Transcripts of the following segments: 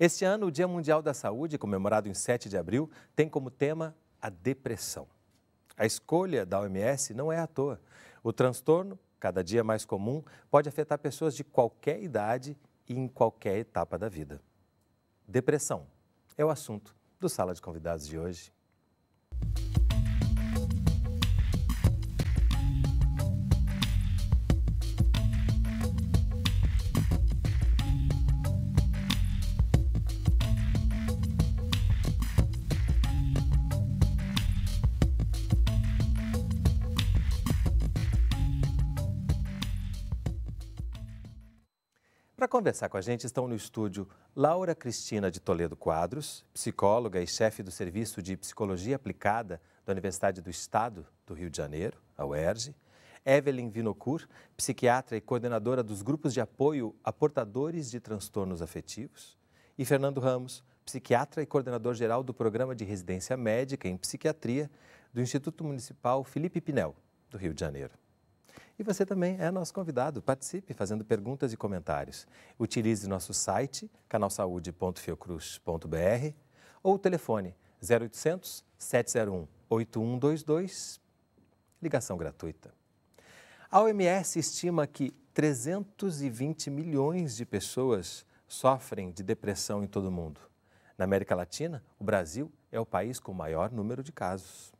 Este ano, o Dia Mundial da Saúde, comemorado em 7 de abril, tem como tema a depressão. A escolha da OMS não é à toa. O transtorno, cada dia mais comum, pode afetar pessoas de qualquer idade e em qualquer etapa da vida. Depressão é o assunto do Sala de Convidados de hoje. conversar com a gente estão no estúdio Laura Cristina de Toledo Quadros, psicóloga e chefe do Serviço de Psicologia Aplicada da Universidade do Estado do Rio de Janeiro, a UERJ, Evelyn Vinocur, psiquiatra e coordenadora dos grupos de apoio a portadores de transtornos afetivos, e Fernando Ramos, psiquiatra e coordenador geral do Programa de Residência Médica em Psiquiatria do Instituto Municipal Felipe Pinel, do Rio de Janeiro. E você também é nosso convidado. Participe fazendo perguntas e comentários. Utilize nosso site canalsaude.fiocruz.br ou o telefone 0800 701 8122, ligação gratuita. A OMS estima que 320 milhões de pessoas sofrem de depressão em todo o mundo. Na América Latina, o Brasil é o país com o maior número de casos.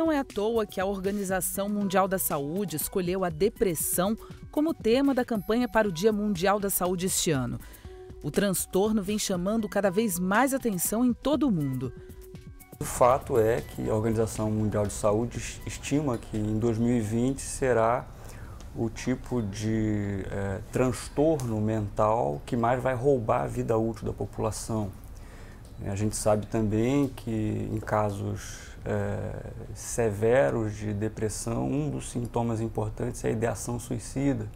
Não é à toa que a Organização Mundial da Saúde escolheu a depressão como tema da campanha para o Dia Mundial da Saúde este ano. O transtorno vem chamando cada vez mais atenção em todo o mundo. O fato é que a Organização Mundial de Saúde estima que em 2020 será o tipo de é, transtorno mental que mais vai roubar a vida útil da população. A gente sabe também que em casos é, severos de depressão, um dos sintomas importantes é a ideação suicida.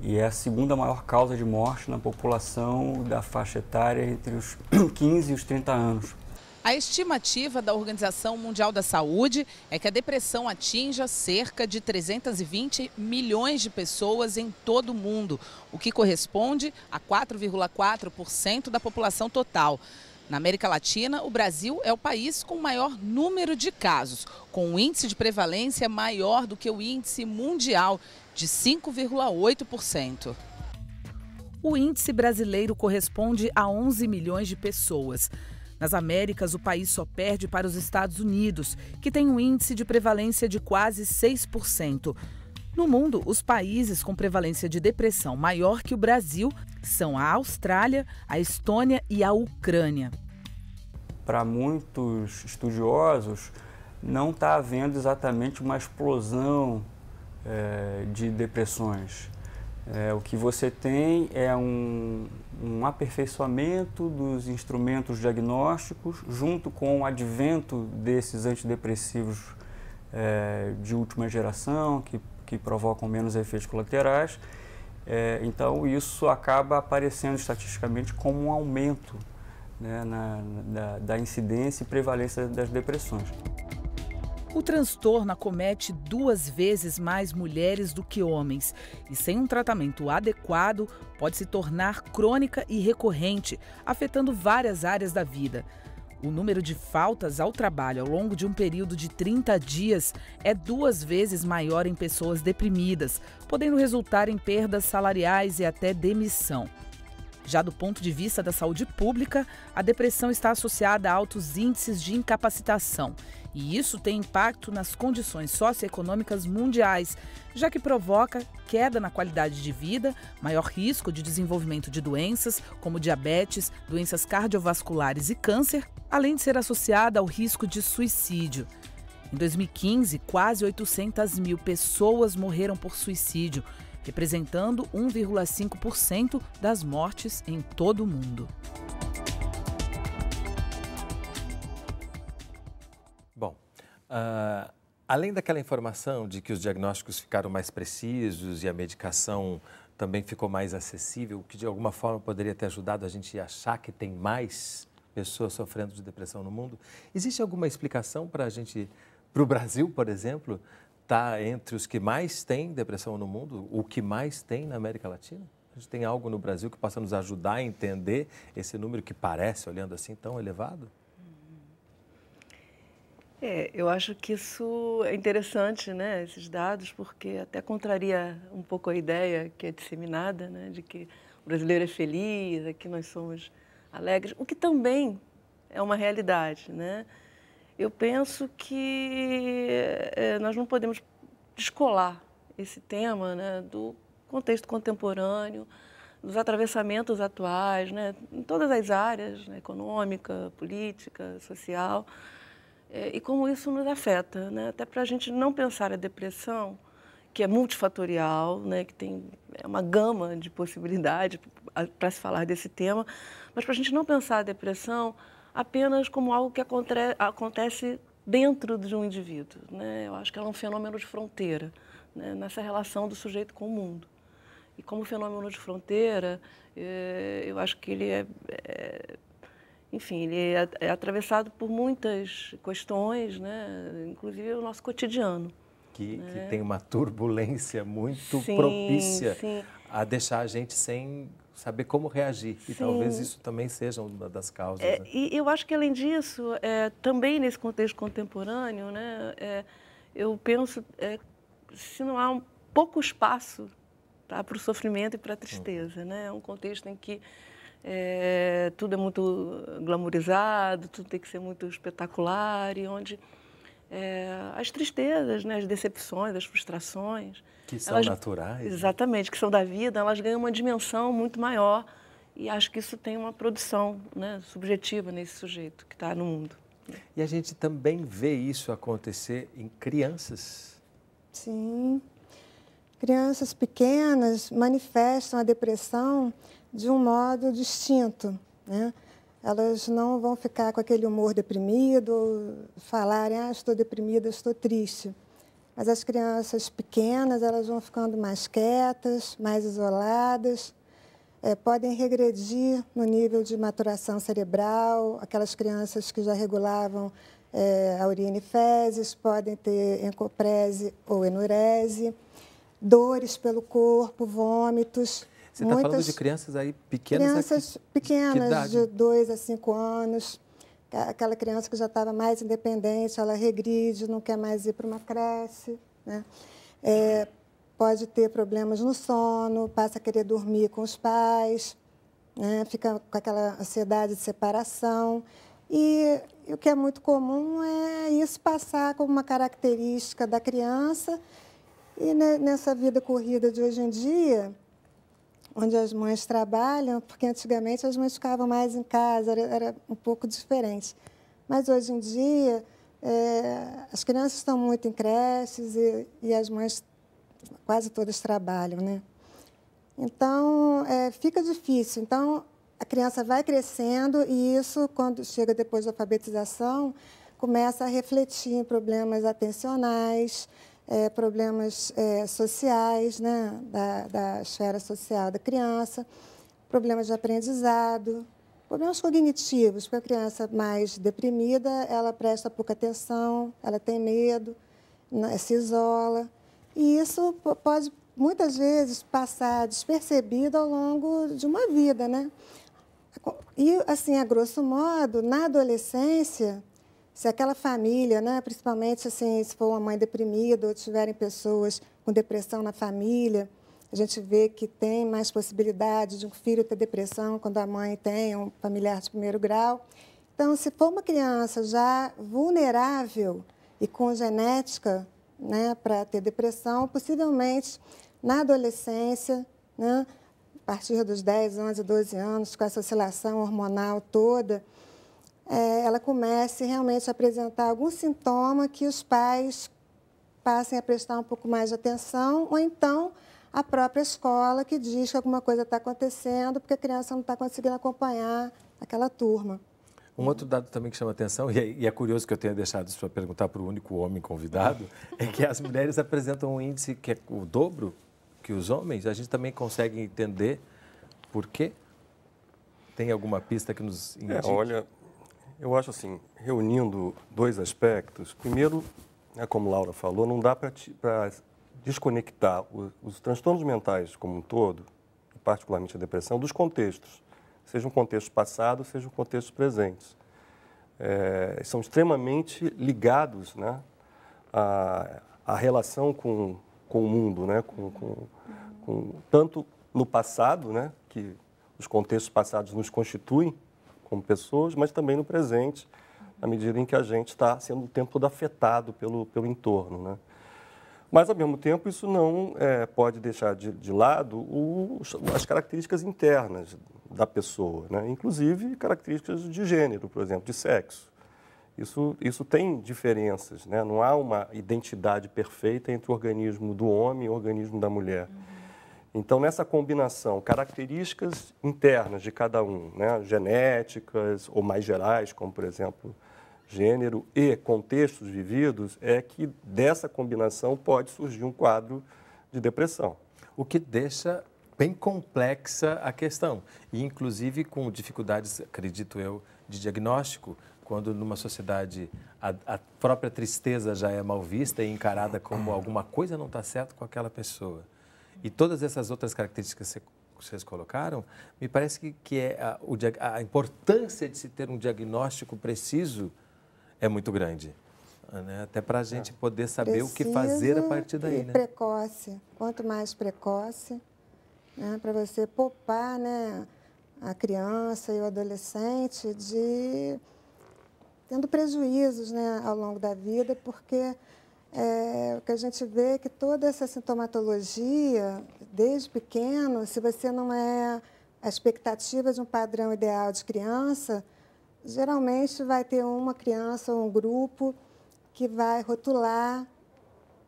E é a segunda maior causa de morte na população da faixa etária entre os 15 e os 30 anos. A estimativa da Organização Mundial da Saúde é que a depressão atinja cerca de 320 milhões de pessoas em todo o mundo, o que corresponde a 4,4% da população total. Na América Latina, o Brasil é o país com o maior número de casos, com um índice de prevalência maior do que o índice mundial, de 5,8%. O índice brasileiro corresponde a 11 milhões de pessoas. Nas Américas, o país só perde para os Estados Unidos, que tem um índice de prevalência de quase 6%. No mundo, os países com prevalência de depressão maior que o Brasil são a Austrália, a Estônia e a Ucrânia. Para muitos estudiosos, não está havendo exatamente uma explosão é, de depressões. É, o que você tem é um, um, aperfeiçoamento dos instrumentos diagnósticos, junto com o advento desses antidepressivos é, de última geração, que que provocam menos efeitos colaterais. É, então, isso acaba aparecendo estatisticamente como um aumento né, na, na, da incidência e prevalência das depressões. O transtorno acomete duas vezes mais mulheres do que homens e, sem um tratamento adequado, pode se tornar crônica e recorrente, afetando várias áreas da vida. O número de faltas ao trabalho ao longo de um período de 30 dias é duas vezes maior em pessoas deprimidas, podendo resultar em perdas salariais e até demissão. Já do ponto de vista da saúde pública, a depressão está associada a altos índices de incapacitação e isso tem impacto nas condições socioeconômicas mundiais, já que provoca queda na qualidade de vida, maior risco de desenvolvimento de doenças como diabetes, doenças cardiovasculares e câncer, além de ser associada ao risco de suicídio. Em 2015, quase 800 mil pessoas morreram por suicídio, representando 1,5% das mortes em todo o mundo. Uh, além daquela informação de que os diagnósticos ficaram mais precisos e a medicação também ficou mais acessível, o que de alguma forma poderia ter ajudado a gente a achar que tem mais pessoas sofrendo de depressão no mundo, existe alguma explicação para a gente, para o Brasil, por exemplo, estar tá entre os que mais têm depressão no mundo, o que mais tem na América Latina? A gente tem algo no Brasil que possa nos ajudar a entender esse número que parece, olhando assim, tão elevado? É, eu acho que isso é interessante, né, esses dados, porque até contraria um pouco a ideia que é disseminada, né, de que o brasileiro é feliz, é que nós somos alegres, o que também é uma realidade, né? Eu penso que é, nós não podemos descolar esse tema, né, do contexto contemporâneo, dos atravessamentos atuais, né, em todas as áreas, né, econômica, política, social. É, e como isso nos afeta, né? até para a gente não pensar a depressão, que é multifatorial, né? que tem é uma gama de possibilidades para se falar desse tema, mas para a gente não pensar a depressão apenas como algo que acontece dentro de um indivíduo. Né? Eu acho que ela é um fenômeno de fronteira, né? nessa relação do sujeito com o mundo. E como fenômeno de fronteira, é, eu acho que ele é enfim, ele é, é, atravessado por muitas questões, né? inclusive o nosso cotidiano. Que, né? que tem uma turbulência muito sim, propícia sim. a deixar a gente sem saber como reagir. Sim. E talvez isso também seja uma das causas. É, né? E eu acho que, além disso, é, também nesse contexto contemporâneo, né, é, eu penso é, se não há um pouco espaço tá, para o sofrimento e para a uhum. tristeza. Hum. Né? É um contexto em que é, tudo é muito glamorizado, tudo tem que ser muito espetacular e onde é, as tristezas, né, as decepções, as frustrações. Que são elas, naturais. Né? Exatamente, que são da vida, elas ganham uma dimensão muito maior. E acho que isso tem uma produção né, subjetiva nesse sujeito que está no mundo. E a gente também vê isso acontecer em crianças. Sim. Crianças pequenas manifestam a depressão de um modo distinto. Né? Elas não vão ficar com aquele humor deprimido, falarem, ah, estou deprimida, estou triste. Mas as crianças pequenas, elas vão ficando mais quietas, mais isoladas, é, podem regredir no nível de maturação cerebral. Aquelas crianças que já regulavam é, a urina e fezes podem ter encoprese ou enurese, dores pelo corpo, vômitos. Você está falando de crianças aí pequenas? Né, crianças aqui, pequenas, de 2 a 5 anos. É aquela criança que já estava mais independente, ela regride, não quer mais ir para uma creche. Né? É, pode ter problemas no sono, passa a querer dormir com os pais, né? fica com aquela ansiedade de separação. E, e o que é muito comum é isso passar como uma característica da criança. E né, nessa vida corrida de hoje em dia, onde as mães trabalham, porque antigamente as mães ficavam mais em casa, era, era um pouco diferente. Mas hoje em dia, é, as crianças estão muito em creches e, e as mães quase todas trabalham, né? Então, é, fica difícil. Então, a criança vai crescendo e isso, quando chega depois da alfabetização, começa a refletir em problemas atencionais, é, problemas é, sociais, né, da, da esfera social da criança, problemas de aprendizado, problemas cognitivos, porque a criança mais deprimida, ela presta pouca atenção, ela tem medo, né, se isola. E isso pode, muitas vezes, passar despercebido ao longo de uma vida, né? E, assim, a grosso modo, na adolescência, se aquela família, né, principalmente assim, se for uma mãe deprimida ou tiverem pessoas com depressão na família, a gente vê que tem mais possibilidade de um filho ter depressão quando a mãe tem um familiar de primeiro grau. Então, se for uma criança já vulnerável e com genética né, para ter depressão, possivelmente na adolescência, né, a partir dos 10, 11, 12 anos, com essa oscilação hormonal toda, é, ela comece realmente a apresentar algum sintoma que os pais passem a prestar um pouco mais de atenção, ou então a própria escola que diz que alguma coisa está acontecendo porque a criança não está conseguindo acompanhar aquela turma. Um outro dado também que chama atenção, e é, é curioso que eu tenha deixado isso para perguntar para o único homem convidado, é que as mulheres apresentam um índice que é o dobro que os homens. A gente também consegue entender por quê? Tem alguma pista que nos é, indique? É, olha, eu acho assim, reunindo dois aspectos. Primeiro, né, como Laura falou, não dá para desconectar os, os, transtornos mentais como um todo, particularmente a depressão, dos contextos, seja um contexto passado, seja um contexto presente. É, são extremamente ligados né, à, à relação com, com o mundo, né, com, com, com tanto no passado, né, que os contextos passados nos constituem, como pessoas, mas também no presente, na medida em que a gente está sendo o tempo todo afetado pelo, pelo entorno. Né? Mas, ao mesmo tempo, isso não é, pode deixar de, de lado o, as características internas da pessoa, né? inclusive características de gênero, por exemplo, de sexo. Isso, isso tem diferenças, né? não há uma identidade perfeita entre o organismo do homem e o organismo da mulher. Uhum. Então, nessa combinação, características internas de cada um, né? genéticas ou mais gerais, como por exemplo gênero e contextos vividos, é que dessa combinação pode surgir um quadro de depressão. O que deixa bem complexa a questão, e inclusive com dificuldades, acredito eu, de diagnóstico, quando numa sociedade a, a própria tristeza já é mal vista e encarada como alguma coisa não está certo com aquela pessoa. E todas essas outras características que vocês colocaram, me parece que, que é a, o, a importância de se ter um diagnóstico preciso é muito grande. Né? Até para a gente ah. poder saber Preciso o que fazer a partir daí. E né? precoce. Quanto mais precoce, né? para você poupar né? a criança e o adolescente de tendo prejuízos né? ao longo da vida, porque é, o que a gente vê é que toda essa sintomatologia, desde pequeno, se você não é a expectativa de um padrão ideal de criança, geralmente vai ter uma criança ou um grupo que vai rotular,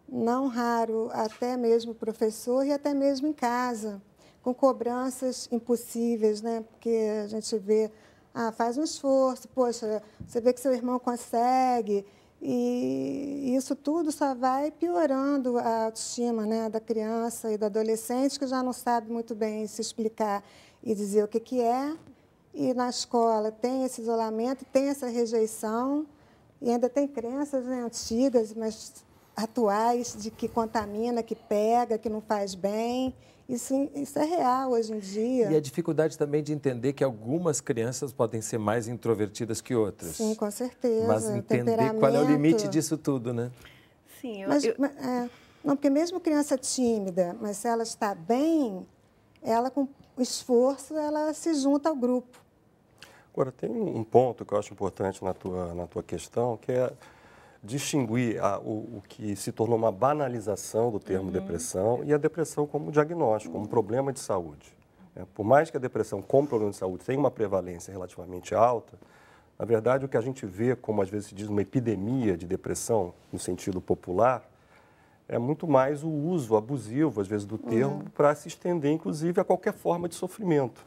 não raro, até mesmo o professor e até mesmo em casa, com cobranças impossíveis, né? porque a gente vê, ah, faz um esforço, poxa, você vê que seu irmão consegue, e isso tudo só vai piorando a autoestima né, da criança e do adolescente, que já não sabe muito bem se explicar e dizer o que, que é. E na escola tem esse isolamento, tem essa rejeição, e ainda tem crenças né, antigas, mas atuais de que contamina, que pega, que não faz bem. Isso, isso é real hoje em dia. E a dificuldade também de entender que algumas crianças podem ser mais introvertidas que outras. Sim, com certeza. Mas entender qual é o limite disso tudo, né? Sim, eu. Mas, eu... É, não, porque mesmo criança tímida, mas se ela está bem, ela com esforço, ela se junta ao grupo. Agora, tem um ponto que eu acho importante na tua, na tua questão, que é distinguir a, o, o, que se tornou uma banalização do termo uhum. depressão e a depressão como diagnóstico, como problema de saúde. É, por mais que a depressão como problema de saúde tenha uma prevalência relativamente alta, na verdade o que a gente vê, como às vezes se diz, uma epidemia de depressão no sentido popular, é muito mais o uso abusivo, às vezes, do uhum. termo uhum. para se estender, inclusive, a qualquer forma de sofrimento.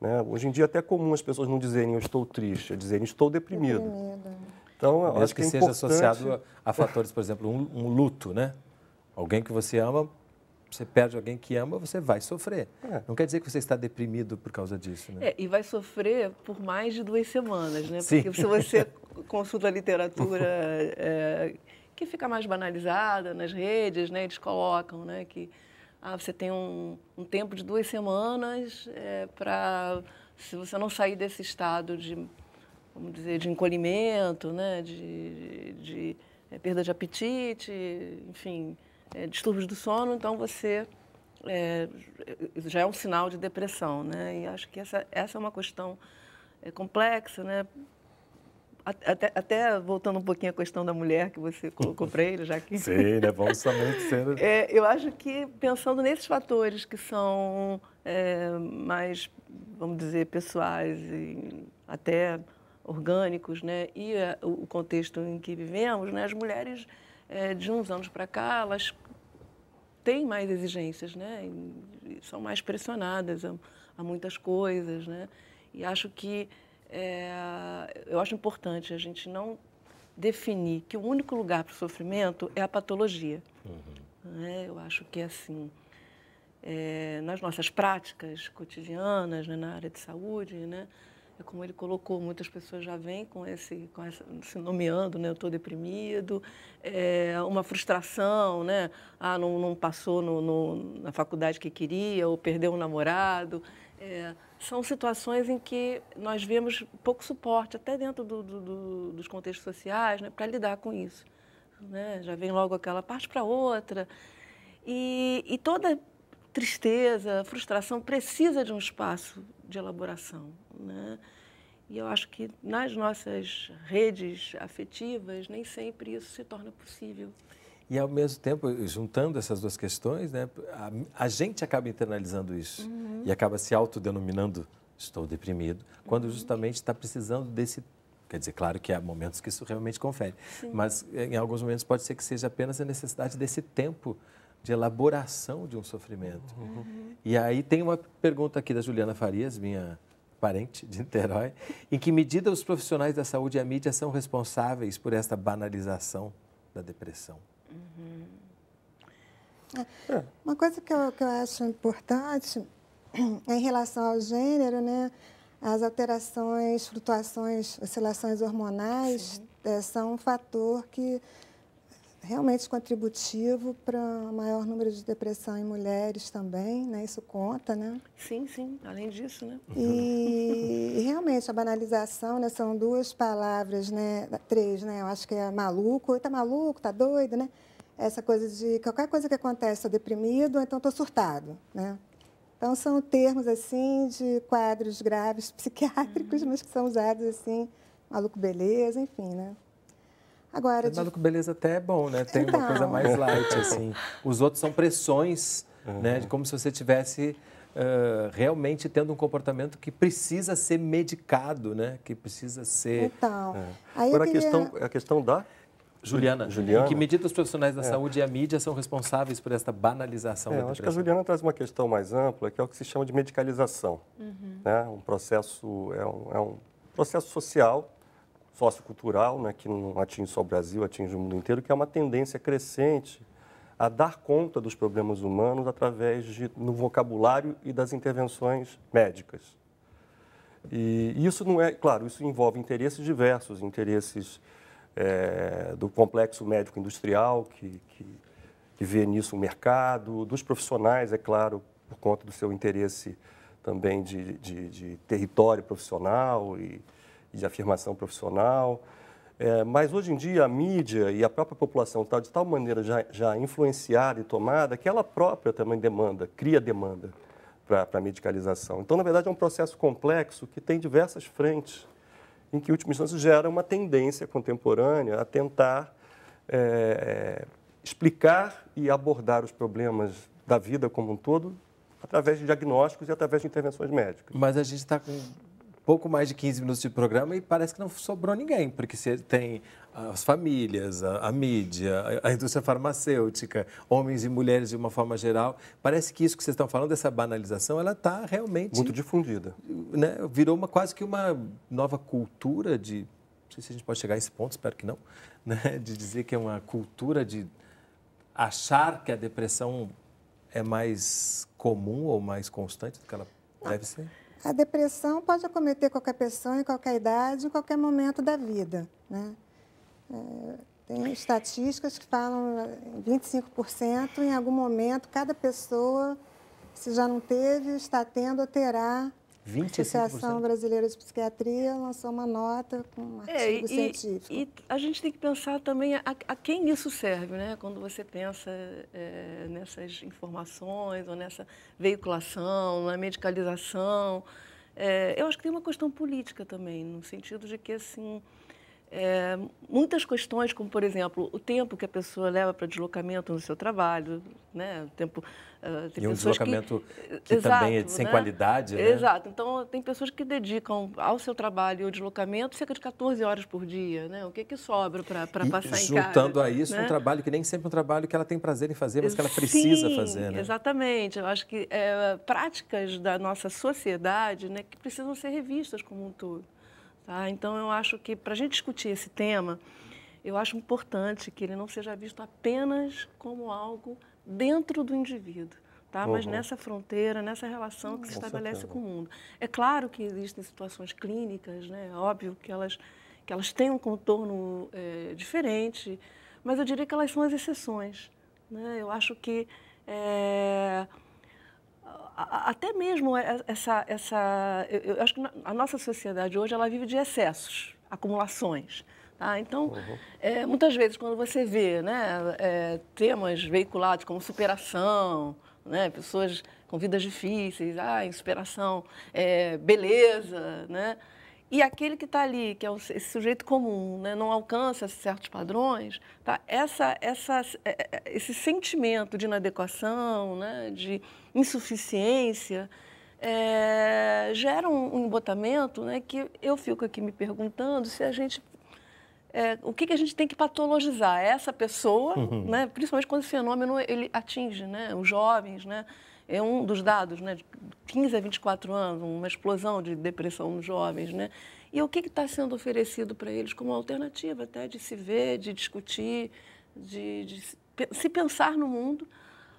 Né? Hoje em dia é até comum as pessoas não dizerem eu estou triste, é dizerem estou deprimido. deprimido. Então, eu Mesmo acho que, que é seja importante... associado a, fatores, por exemplo, um, um, luto, né? Alguém que você ama, você perde alguém que ama, você vai sofrer. É. Não quer dizer que você está deprimido por causa disso, né? É, e vai sofrer por mais de duas semanas, né? Sim. Porque se você consulta a literatura é, que fica mais banalizada nas redes, né? Eles colocam, né? Que ah, você tem um, um tempo de duas semanas é, para se você não sair desse estado de vamos dizer, de encolhimento, né? de, de, é, perda de apetite, enfim, é, distúrbios do sono, então você é, já é um sinal de depressão, né? E acho que essa, essa é uma questão complexa, né? Até, até, voltando um pouquinho à questão da mulher que você colocou para ele, já que... Sim, é né? bom também sendo... É, eu acho que pensando nesses fatores que são é, mais, vamos dizer, pessoais e até orgânicos, né? E é, o contexto em que vivemos, né? As mulheres é, de uns anos para cá, elas têm mais exigências, né? são mais pressionadas a, a, muitas coisas, né? E acho que é, eu acho importante a gente não definir que o único lugar para o sofrimento é a patologia. Uhum. Né? Eu acho que é assim. É, nas nossas práticas cotidianas, né? na área de saúde, né? é como ele colocou, muitas pessoas já vêm com esse, com essa, se nomeando, né? Eu estou deprimido, é, uma frustração, né? Ah, não, não passou no, no, na faculdade que queria, ou perdeu um namorado. É, são situações em que nós vemos pouco suporte, até dentro do, do, do, dos contextos sociais, né? Para lidar com isso. Né? Já vem logo aquela parte para outra. E, e toda tristeza, frustração precisa de um espaço de elaboração. Né? E eu acho que nas nossas redes afetivas, nem sempre isso se torna possível. E ao mesmo tempo, juntando essas duas questões, né, a, a gente acaba internalizando isso uhum. e acaba se autodenominando estou deprimido, quando uhum. justamente está precisando desse. Quer dizer, claro que há momentos que isso realmente confere, Sim. mas eh, em alguns momentos pode ser que seja apenas a necessidade desse tempo de elaboração de um sofrimento. Uhum. E aí tem uma pergunta aqui da Juliana Farias, minha parente de Niterói, em que medida os profissionais da saúde e a mídia são responsáveis por esta banalização da depressão? Uhum. É. Uma coisa que eu, que eu acho importante em relação ao gênero, né? As alterações, flutuações, oscilações hormonais é, são um fator que realmente é contributivo para maior número de depressão em mulheres também, né? Isso conta, né? Sim, sim, além disso, né? E, realmente a banalização, né? São duas palavras, né? Três, né? Eu acho que é maluco, tá maluco, tá doido, né? Essa coisa de qualquer coisa que acontece, tô deprimido, então tô surtado, né? Então são termos assim de quadros graves psiquiátricos, uhum. mas que são usados assim, maluco beleza, enfim, né? Agora, é de... com beleza até é bom, né? Tem então... uma coisa então. mais é. light, assim. Os outros são pressões, uhum. né? De como se você tivesse uh, realmente tendo um comportamento que precisa ser medicado, né? Que precisa ser... Então, é. aí Agora, a, questão, a questão da... Juliana, Juliana, em que medida os profissionais da é. saúde e a mídia são responsáveis por esta banalização é, da depressão? Acho que a Juliana traz uma questão mais ampla, que é o que se chama de medicalização. Uhum. Né? Um processo, é um, é um processo social sociocultural, né, que não atinge só o Brasil, atinge o mundo inteiro, que é uma tendência crescente a dar conta dos problemas humanos através de, no vocabulário e das intervenções médicas. E isso não é, claro, isso envolve interesses diversos, interesses é, do complexo médico-industrial, que, que, que vê nisso o mercado, dos profissionais, é claro, por conta do seu interesse também de, de, de território profissional e, de afirmação profissional. É, mas hoje em dia a mídia e a própria população está de tal maneira já, já influenciada e tomada que ela própria também demanda, cria demanda para a medicalização. Então, na verdade, é um processo complexo que tem diversas frentes, em que, em última instância, gera uma tendência contemporânea a tentar é, explicar e abordar os problemas da vida como um todo através de diagnósticos e através de intervenções médicas. Mas a gente está com pouco mais de 15 minutos de programa e parece que não sobrou ninguém, porque você tem ah, as famílias, a, a mídia, a, a, indústria farmacêutica, homens e mulheres de uma forma geral. Parece que isso que vocês estão falando, dessa banalização, ela está realmente... Muito difundida. Né, virou uma, quase que uma nova cultura de... Não sei se a gente pode chegar a esse ponto, espero que não, né, de dizer que é uma cultura de achar que a depressão é mais comum ou mais constante do que ela deve ser. A depressão pode acometer qualquer pessoa, em qualquer idade, em qualquer momento da vida. Né? É, tem estatísticas que falam 25%, eh, em algum momento, cada pessoa, se já não teve, está tendo ou terá 25%. A Associação Brasileira de Psiquiatria lançou uma nota com um artigo é, e, científico. E a gente tem que pensar também a, a quem isso serve, né? Quando você pensa é, nessas informações ou nessa veiculação, na medicalização. É, eu acho que tem uma questão política também, no sentido de que, assim, é, muitas questões, como, por exemplo, o tempo que a pessoa leva para deslocamento no seu trabalho, né? o tempo ah, tem e um deslocamento que, que exato, também é né? sem né? qualidade, né? Exato. Então, tem pessoas que dedicam ao seu trabalho e ao deslocamento cerca de 14 horas por dia, né? O que, que sobra para passar em casa? juntando a isso né? um trabalho que nem sempre é um trabalho que ela tem prazer em fazer, mas que ela precisa Sim, fazer, né? exatamente. Eu acho que é, práticas da nossa sociedade né, que precisam ser revistas como um todo. Tá? Então, eu acho que para a gente discutir esse tema, eu acho importante que ele não seja visto apenas como algo dentro do indivíduo. Tá? Uhum. Mas nessa fronteira, nessa relação que se com estabelece certeza. com o mundo. É claro que existem situações clínicas, né? É óbvio que elas, que elas têm um contorno é, diferente, mas eu diria que elas são as exceções. Né? Eu acho que é, até mesmo é, essa, essa eu, eu acho que a nossa sociedade hoje ela vive de excessos, acumulações. Tá? Então, uhum. é, muitas vezes, quando você vê né, é, temas veiculados como superação, né, pessoas com vidas difíceis, ah, superação, é, beleza, né? E aquele que está ali, que é esse sujeito comum, né, não alcança certos padrões, tá? essa, essa, é, é, esse sentimento de inadequação, né, de insuficiência, é, gera um, embotamento né, que eu fico aqui me perguntando se a gente é, o que, que a gente tem que patologizar? É essa pessoa, uhum. né, principalmente quando esse fenômeno ele atinge né, os jovens, né? é um dos dados, né, de 15 a 24 anos, uma explosão de depressão nos jovens, né? E o que está sendo oferecido para eles como alternativa até de se ver, de discutir, de, de se pensar no mundo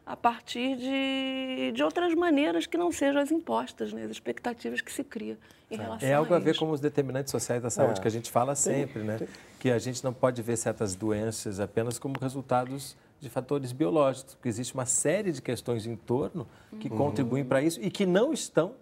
a partir de, de outras maneiras que não sejam as impostas, né? as expectativas que se cria em é. relação É algo a, a ver com os determinantes sociais da saúde, é. que a gente fala sempre, né? Que a gente não pode ver certas doenças apenas como resultados de fatores biológicos, porque existe uma série de questões em torno que uhum. contribuem para isso e que não estão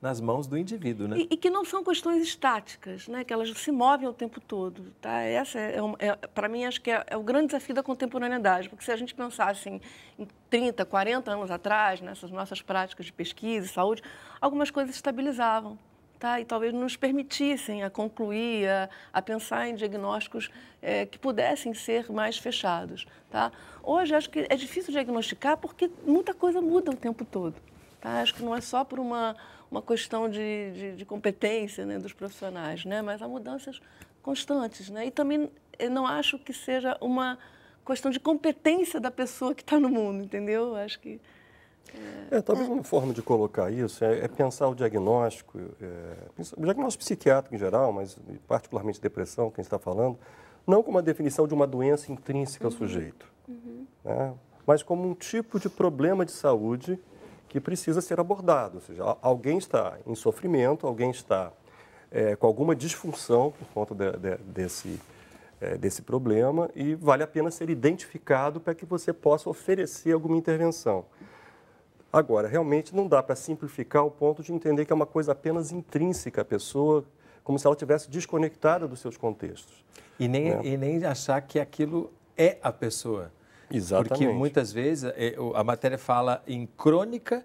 nas mãos do indivíduo. Né? E, e, que não são questões estáticas, né? que elas se movem o tempo todo. Tá? Essa é, é, é para mim, acho que é, é, o grande desafio da contemporaneidade, porque se a gente pensasse assim, em, 30, 40 anos atrás, nessas né? nossas práticas de pesquisa e saúde, algumas coisas estabilizavam. Tá, e talvez nos permitissem a concluir, a, a pensar em diagnósticos é, que pudessem ser mais fechados. Tá? Hoje, acho que é difícil diagnosticar porque muita coisa muda o tempo todo. Tá? Acho que não é só por uma, uma questão de, de, de competência né, dos profissionais, né? mas há mudanças constantes. Né? E também eu não acho que seja uma questão de competência da pessoa que está no mundo, entendeu? Acho que. É, é talvez uma forma de colocar isso é, é pensar o diagnóstico, é, o diagnóstico psiquiátrico em geral, mas particularmente depressão, quem está falando, não como a definição de uma doença intrínseca ao uhum. sujeito, uhum. Né? mas como um tipo de problema de saúde que precisa ser abordado. Ou seja, alguém está em sofrimento, alguém está é, com alguma disfunção por conta de, de, desse, é, desse problema e vale a pena ser identificado para que você possa oferecer alguma intervenção. Agora, realmente não dá para simplificar o ponto de entender que é uma coisa apenas intrínseca à pessoa, como se ela tivesse desconectada dos seus contextos. E nem, né? e nem achar que aquilo é a pessoa. Exatamente. Porque muitas vezes é, a matéria fala em crônica,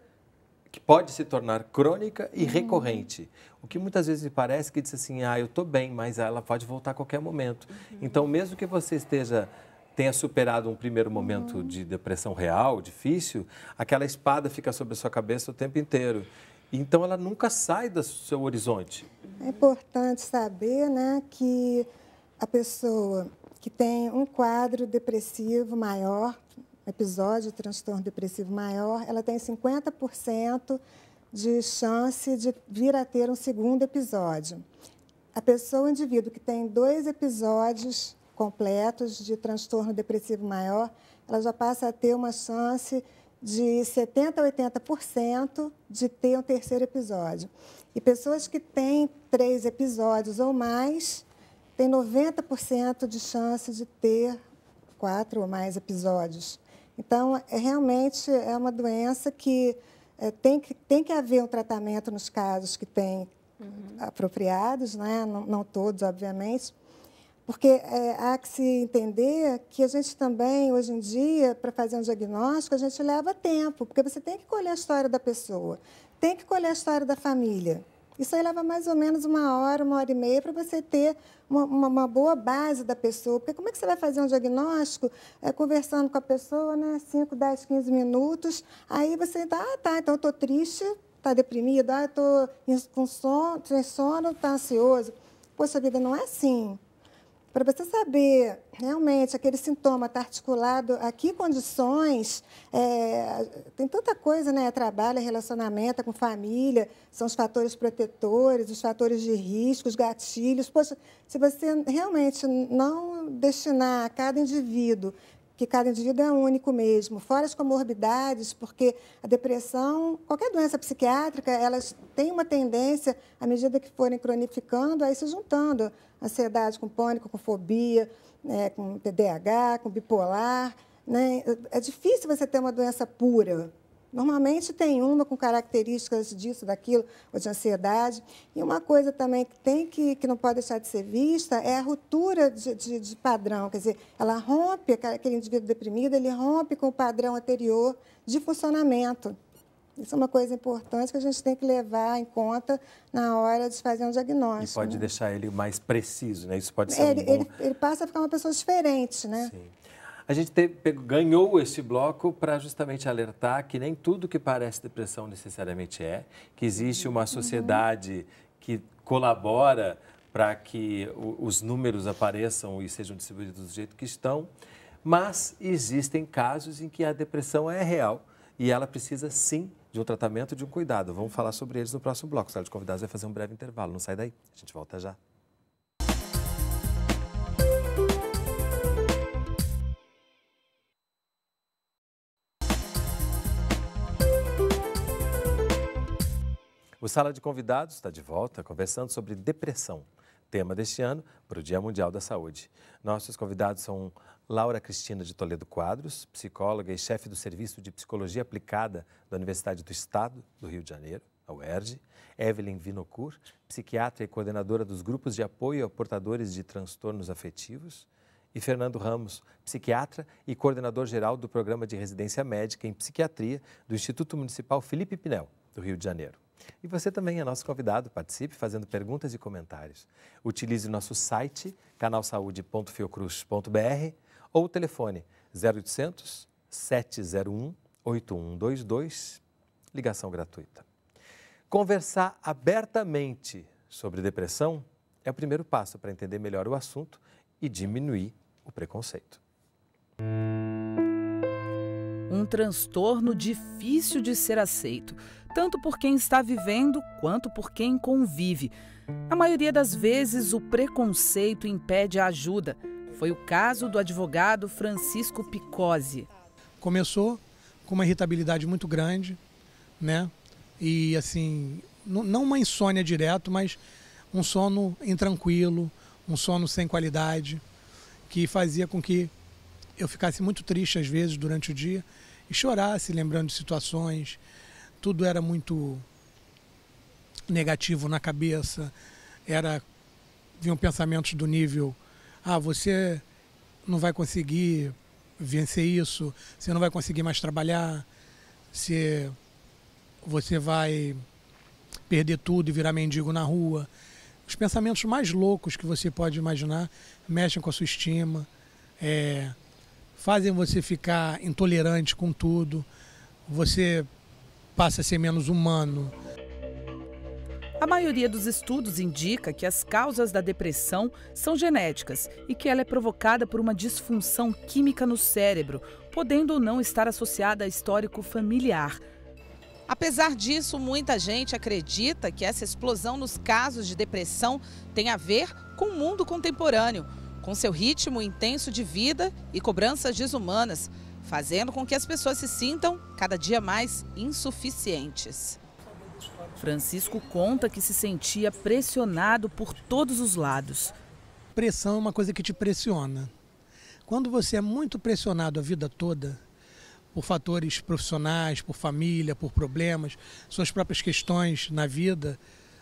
que pode se tornar crônica e uhum. recorrente. O que muitas vezes me parece que diz assim, ah, eu estou bem, mas ela pode voltar a qualquer momento. Uhum. Então, mesmo que você esteja tenha superado um primeiro momento uhum. de depressão real, difícil, aquela espada fica sobre a sua cabeça o tempo inteiro. Então, ela nunca sai do seu horizonte. É importante saber né, que a pessoa que tem um quadro depressivo maior, episódio de transtorno depressivo maior, ela tem 50% de chance de vir a ter um segundo episódio. A pessoa, o indivíduo que tem dois episódios completos de transtorno depressivo maior, ela já passa a ter uma chance de 70 a 80% de ter um terceiro episódio. E pessoas que têm três episódios ou mais, tem 90% de chance de ter quatro ou mais episódios. Então, é, realmente é uma doença que é, tem, que tem que haver um tratamento nos casos que tem uhum. apropriados, né? não, não todos, obviamente, porque é, há que se entender que a gente também, hoje em dia, para fazer um diagnóstico, a gente leva tempo, porque você tem que colher a história da pessoa, tem que colher a história da família. Isso aí leva mais ou menos uma hora, uma hora e meia para você ter uma, uma, uma, boa base da pessoa. Porque como é que você vai fazer um diagnóstico é, conversando com a pessoa, né? 5, 10, 15 minutos. Aí você está, ah, tá, então eu estou triste, está deprimido, ah, estou com sono, estou tá ansioso. Poxa vida, não é assim para você saber realmente aquele sintoma está articulado a que condições, é, tem tanta coisa, né? Trabalho, relacionamento com família, são os fatores protetores, os fatores de risco, os gatilhos. Poxa, se você realmente não destinar a cada indivíduo que cada indivíduo é único mesmo, fora as comorbidades, porque a depressão, qualquer doença psiquiátrica, elas têm uma tendência, à medida que forem cronificando, a ir se juntando. Ansiedade com pânico, com fobia, né, com TDAH, com bipolar. Né? É difícil você ter uma doença pura. Normalmente tem uma com características disso, daquilo, ou de ansiedade. E uma coisa também que tem que, que não pode deixar de ser vista é a ruptura de, de, de padrão. Quer dizer, ela rompe, aquele indivíduo deprimido, ele rompe com o padrão anterior de funcionamento. Isso é uma coisa importante que a gente tem que levar em conta na hora de fazer um diagnóstico. E pode né? deixar ele mais preciso, né? Isso pode ser ele, um bom... ele, ele passa a ficar uma pessoa diferente, né? Sim. A gente ganhou esse bloco para justamente alertar que nem tudo que parece depressão necessariamente é, que existe uma uhum. sociedade uhum. que colabora para que o, os números apareçam e sejam distribuídos do jeito que estão, mas existem casos em que a depressão é real e ela precisa sim de um tratamento, de um cuidado. Vamos falar sobre eles no próximo bloco. O Sala de Convidados vai fazer um breve intervalo. Não sai daí, a gente volta já. O Sala de Convidados está de volta conversando sobre depressão, tema deste ano para o Dia Mundial da Saúde. Nossos convidados são Laura Cristina de Toledo Quadros, psicóloga e chefe do Serviço de Psicologia Aplicada da Universidade do Estado do Rio de Janeiro, a UERJ, Evelyn Vinocur, psiquiatra e coordenadora dos grupos de apoio a portadores de transtornos afetivos, e Fernando Ramos, psiquiatra e coordenador geral do Programa de Residência Médica em Psiquiatria do Instituto Municipal Felipe Pinel, do Rio de Janeiro. E você também é nosso convidado, participe fazendo perguntas e comentários. Utilize nosso site canalsaude.fiocruz.br ou o telefone 0800 701 8122, ligação gratuita. Conversar abertamente sobre depressão é o primeiro passo para entender melhor o assunto e diminuir o preconceito. Um transtorno difícil de ser aceito tanto por quem está vivendo quanto por quem convive. A maioria das vezes, o preconceito impede a ajuda. Foi o caso do advogado Francisco Picose. Começou com uma irritabilidade muito grande, né? E assim, não uma insônia direto, mas um sono intranquilo, um sono sem qualidade, que fazia com que eu ficasse muito triste às vezes durante o dia e chorasse lembrando de situações, tudo era muito negativo na cabeça, era vinham pensamentos do nível: ah, você não vai conseguir vencer isso, você não vai conseguir mais trabalhar, você, você vai perder tudo e virar mendigo na rua. Os pensamentos mais loucos que você pode imaginar mexem com a sua estima, é, fazem você ficar intolerante com tudo, você passa a ser menos humano. A maioria dos estudos indica que as causas da depressão são genéticas e que ela é provocada por uma disfunção química no cérebro, podendo ou não estar associada a histórico familiar. Apesar disso, muita gente acredita que essa explosão nos casos de depressão tem a ver com o mundo contemporâneo, com seu ritmo intenso de vida e cobranças desumanas fazendo com que as pessoas se sintam cada dia mais insuficientes. Francisco conta que se sentia pressionado por todos os lados. Pressão é uma coisa que te pressiona. Quando você é muito pressionado a vida toda, por fatores profissionais, por família, por problemas, suas próprias questões na vida,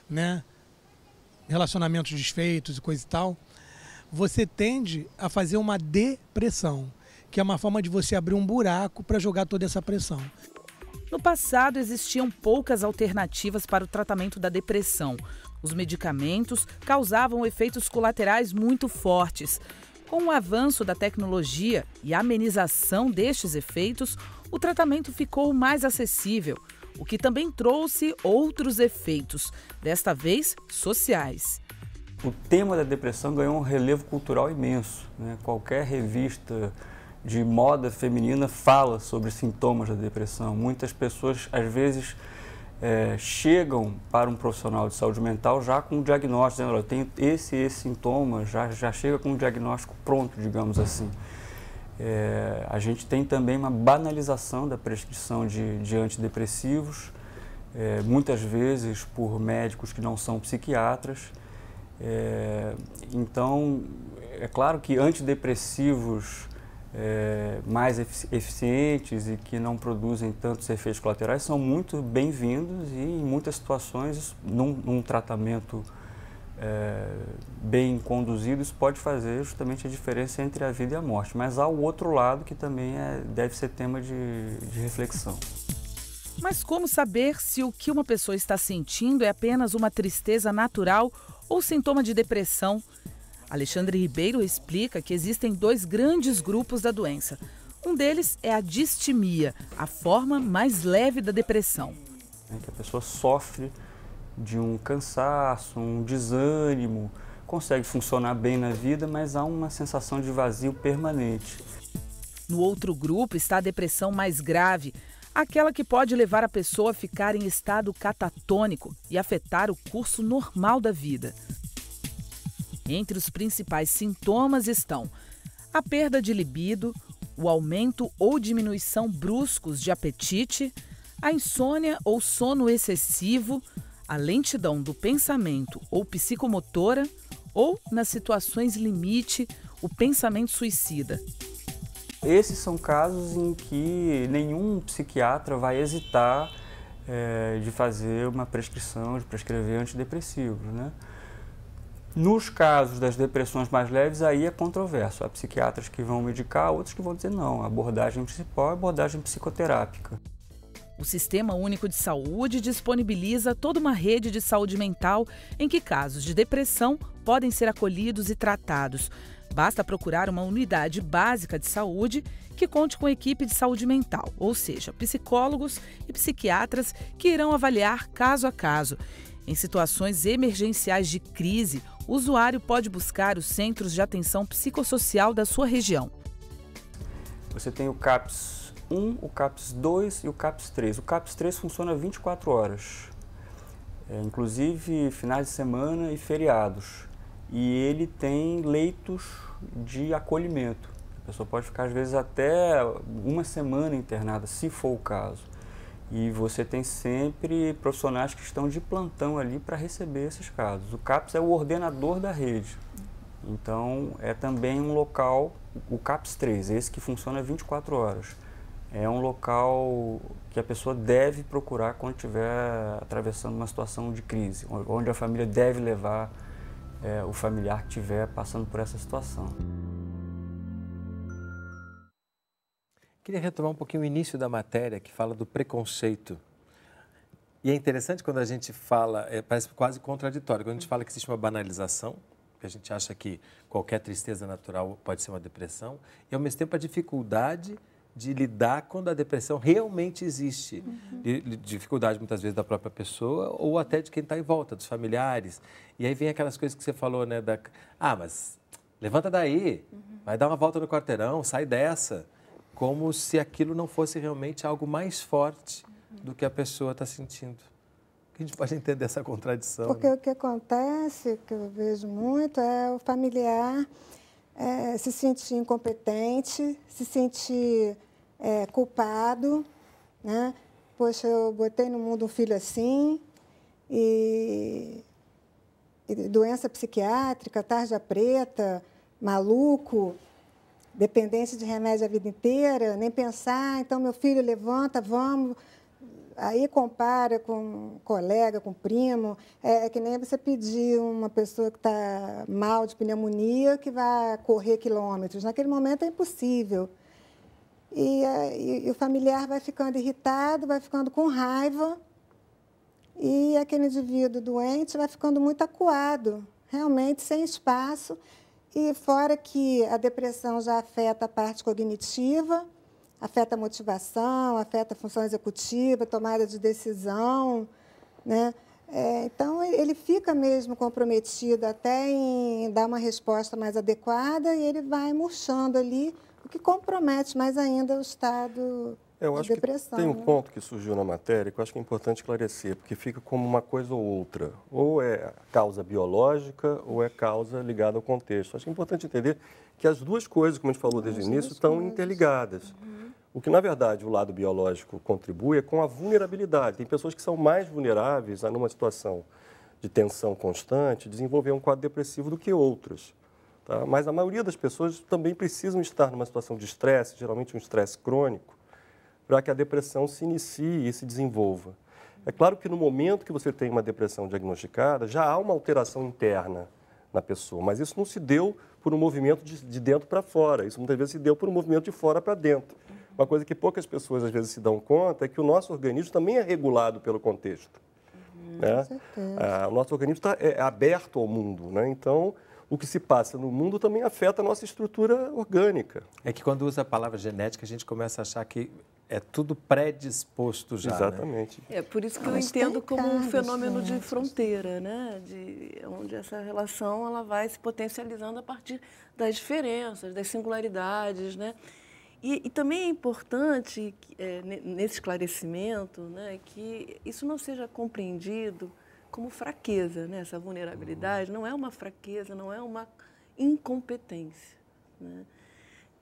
né? relacionamentos desfeitos e coisa e tal, você tende a fazer uma depressão que é uma forma de você abrir um buraco para jogar toda essa pressão. No passado, existiam poucas alternativas para o tratamento da depressão. Os medicamentos causavam efeitos colaterais muito fortes. Com o avanço da tecnologia e a amenização destes efeitos, o tratamento ficou mais acessível, o que também trouxe outros efeitos, desta vez sociais. O tema da depressão ganhou um relevo cultural imenso. Né? Qualquer revista de moda feminina fala sobre sintomas da depressão. Muitas pessoas, às vezes, é, chegam para um profissional de saúde mental já com o um diagnóstico, dizendo, olha, tem esse e esse sintoma, já, já chega com um diagnóstico pronto, digamos assim. É, a gente tem também uma banalização da prescrição de, de antidepressivos, é, muitas vezes por médicos que não são psiquiatras. É, então, é claro que antidepressivos é, mais eficientes e que não produzem tantos efeitos colaterais são muito bem-vindos e em muitas situações, num, num tratamento é, bem conduzido, isso pode fazer justamente a diferença entre a vida e a morte. Mas há o outro lado que também é, deve ser tema de, de reflexão. Mas como saber se o que uma pessoa está sentindo é apenas uma tristeza natural ou sintoma de depressão? Alexandre Ribeiro explica que existem dois grandes grupos da doença. Um deles é a distimia, a forma mais leve da depressão. É que a pessoa sofre de um cansaço, um desânimo, consegue funcionar bem na vida, mas há uma sensação de vazio permanente. No outro grupo está a depressão mais grave, aquela que pode levar a pessoa a ficar em estado catatônico e afetar o curso normal da vida. Entre os principais sintomas estão a perda de libido, o aumento ou diminuição bruscos de apetite, a insônia ou sono excessivo, a lentidão do pensamento ou psicomotora, ou, nas situações limite, o pensamento suicida. Esses são casos em que nenhum psiquiatra vai hesitar é, de fazer uma prescrição, de prescrever antidepressivos, né? Nos casos das depressões mais leves, aí é controverso. Há psiquiatras que vão medicar, outros que vão dizer não. A abordagem principal é a abordagem psicoterápica. O Sistema Único de Saúde disponibiliza toda uma rede de saúde mental em que casos de depressão podem ser acolhidos e tratados. Basta procurar uma unidade básica de saúde que conte com equipe de saúde mental, ou seja, psicólogos e psiquiatras que irão avaliar caso a caso. Em situações emergenciais de crise o usuário pode buscar os centros de atenção psicossocial da sua região. Você tem o CAPS 1, o CAPS 2 e o CAPS 3. O CAPS 3 funciona 24 horas, é, inclusive finais de semana e feriados. E ele tem leitos de acolhimento. A pessoa pode ficar, às vezes, até uma semana internada, se for o caso. E você tem sempre profissionais que estão de plantão ali para receber esses casos. O CAPS é o ordenador da rede. Então, é também um local, o CAPS 3, esse que funciona 24 horas. É um local que a pessoa deve procurar quando estiver atravessando uma situação de crise, onde a família deve levar é, o familiar que estiver passando por essa situação. Queria retomar um pouquinho o início da matéria, que fala do preconceito. E é interessante quando a gente fala, é, parece quase contraditório, quando a gente fala que existe uma banalização, que a gente acha que qualquer tristeza natural pode ser uma depressão, e ao mesmo tempo a dificuldade de lidar quando a depressão realmente existe. Uhum. dificuldade, muitas vezes, da própria pessoa ou até de quem está em volta, dos familiares. E aí vem aquelas coisas que você falou, né? Da, ah, mas levanta daí, uhum. vai dar uma volta no quarteirão, sai dessa como se aquilo não fosse realmente algo mais forte uhum. do que a pessoa está sentindo. A gente pode entender essa contradição. Porque né? o que acontece, que eu vejo muito, é o familiar é, se sentir incompetente, se sentir é, culpado, né? Poxa, eu botei no mundo um filho assim e, e doença psiquiátrica, tarja preta, maluco dependência de remédio a vida inteira, nem pensar. Então, meu filho levanta, vamos. Aí compara com um colega, com um primo. É, é que nem você pedir uma pessoa que está mal de pneumonia que vá correr quilômetros. Naquele momento é impossível. E, é, e, e o familiar vai ficando irritado, vai ficando com raiva. E aquele indivíduo doente vai ficando muito acuado, realmente sem espaço. E fora que a depressão já afeta a parte cognitiva, afeta a motivação, afeta a função executiva, tomada de decisão, né? É, então, ele fica mesmo comprometido até em dar uma resposta mais adequada e ele vai murchando ali, o que compromete mais ainda o estado eu é acho depressão, que tem um né? ponto que surgiu na matéria que eu acho que é importante esclarecer, porque fica como uma coisa ou outra. Ou é causa biológica ou é causa ligada ao contexto. Acho que é importante entender que as duas coisas, como a gente falou desde o início, estão coisas. interligadas. Uhum. O que, na verdade, o lado biológico contribui é com a vulnerabilidade. Tem pessoas que são mais vulneráveis a, numa situação de tensão constante, desenvolver um quadro depressivo do que outras. Tá? Mas a maioria das pessoas também precisam estar numa situação de estresse, geralmente um estresse crônico, para que a depressão se inicie e se desenvolva. É claro que no momento que você tem uma depressão diagnosticada, já há uma alteração interna na pessoa, mas isso não se deu por um movimento de, de dentro para fora, isso muitas vezes se deu por um movimento de fora para dentro. Uma coisa que poucas pessoas às vezes se dão conta é que o nosso organismo também é regulado pelo contexto. Uhum, né? ah, o nosso organismo tá, é, é aberto ao mundo, né? então o que se passa no mundo também afeta a nossa estrutura orgânica. É que quando usa a palavra genética, a gente começa a achar que é tudo predisposto já. Né? Exatamente. Né? É por isso que eu entendo como um fenômeno de fronteira, né? De, onde essa relação ela vai se potencializando a partir das diferenças, das singularidades, né? E, e também é importante é, nesse esclarecimento, né, que isso não seja compreendido como fraqueza, né? Essa vulnerabilidade uhum. não é uma fraqueza, não é uma incompetência, né?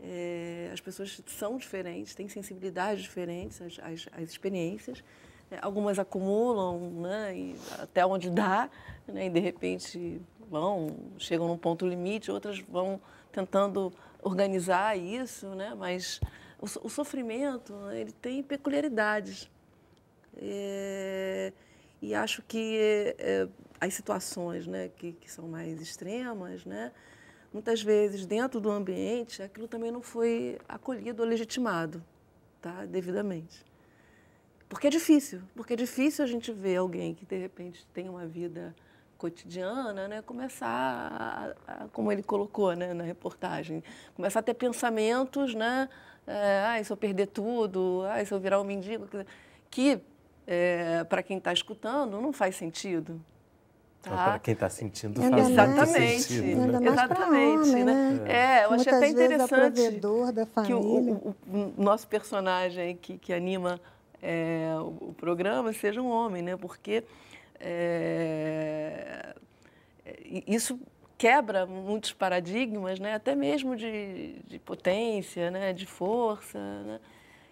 É, as pessoas são diferentes, têm sensibilidades diferentes às, às, às experiências. É, algumas acumulam né, e até onde dá, né, e de repente vão, chegam num ponto limite, outras vão tentando organizar isso, né, mas o, o sofrimento ele tem peculiaridades. É, e acho que é, as situações né, que, que são mais extremas, né, muitas vezes, dentro do ambiente, aquilo também não foi acolhido ou legitimado, tá? devidamente. Porque é difícil, porque é difícil a gente ver alguém que, de repente, tem uma vida cotidiana, né, começar, a, a, como ele colocou né, na reportagem, começar a ter pensamentos, né, é, ah, se eu perder tudo, ah, se eu virar um mendigo, que é, para quem está escutando não faz sentido, Tá? Então, para quem está sentindo, faz Exatamente. Sentido, né? Exatamente. Homem, né? né? É. é, eu Muitas achei até é interessante que o, o, o, nosso personagem que, que anima é, o, o, programa seja um homem, né? Porque é, é, isso quebra muitos paradigmas, né? Até mesmo de, de potência, né? De força, né?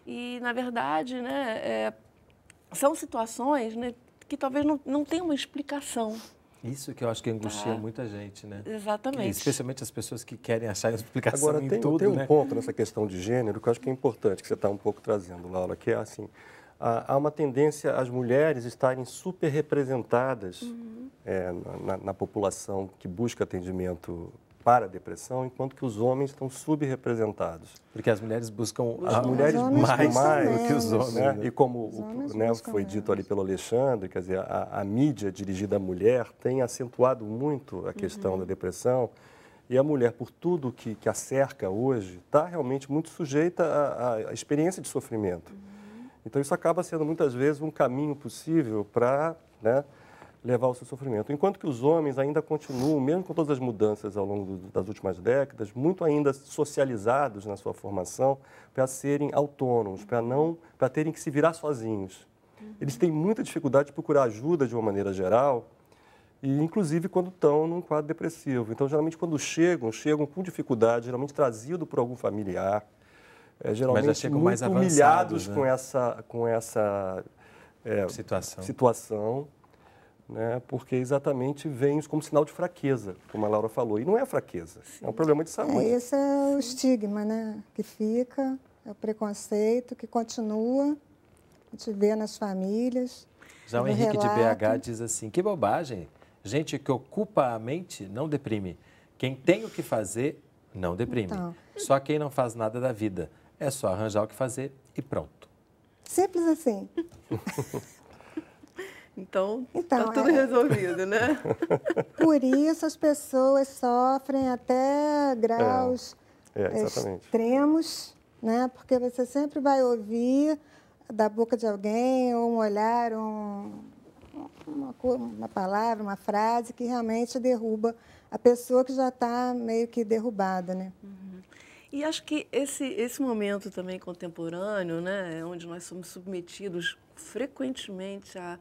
E, na verdade, né? É, são situações né, que talvez não, não tenha uma explicação, isso que eu acho que angustia tá. muita gente, né? Exatamente. especialmente as pessoas que querem achar as explicação Agora, tem, tudo, tem um né? ponto nessa questão de gênero que eu acho que é importante, que você está um pouco trazendo, Laura, que é assim, há uma tendência às mulheres estarem super representadas uhum. é, na, na, população que busca atendimento para a depressão, enquanto que os homens estão subrepresentados. Porque as mulheres buscam as mulheres mais, mais do que os homens. Né? E como o, né, foi dito ali pelo Alexandre, quer dizer, a, a, mídia dirigida à mulher tem acentuado muito a questão uhum. da depressão. E a mulher, por tudo que, que a cerca hoje, está realmente muito sujeita à, à experiência de sofrimento. Uhum. Então, isso acaba sendo muitas vezes um caminho possível para né, levar o seu sofrimento. Enquanto que os homens ainda continuam, mesmo com todas as mudanças ao longo das últimas décadas, muito ainda socializados na sua formação para serem autônomos, para não, para terem que se virar sozinhos. Uhum. Eles têm muita dificuldade de procurar ajuda de uma maneira geral, e inclusive quando estão num quadro depressivo. Então, geralmente quando chegam, chegam com dificuldade, geralmente trazido por algum familiar, é, geralmente muito humilhados né? com essa com essa é, situação. situação né? porque exatamente vem como sinal de fraqueza, como a Laura falou. E não é fraqueza, Sim. é um problema de saúde. É, esse é o estigma né? que fica, é o preconceito que continua, a gente vê nas famílias. Já o Henrique relato. de BH diz assim: que bobagem! Gente que ocupa a mente não deprime. Quem tem o que fazer não deprime. Então. Só quem não faz nada da vida. É só arranjar o que fazer e pronto. Simples assim. Então, tá então tudo é... resolvido, né? Por isso as pessoas sofrem até graus é, é extremos, né? Porque você sempre vai ouvir da boca de alguém, ou um olhar, um, uma, uma palavra, uma frase que realmente derruba a pessoa que já está meio que derrubada, né? Uhum. E acho que esse, esse momento também contemporâneo, né, onde nós somos submetidos frequentemente a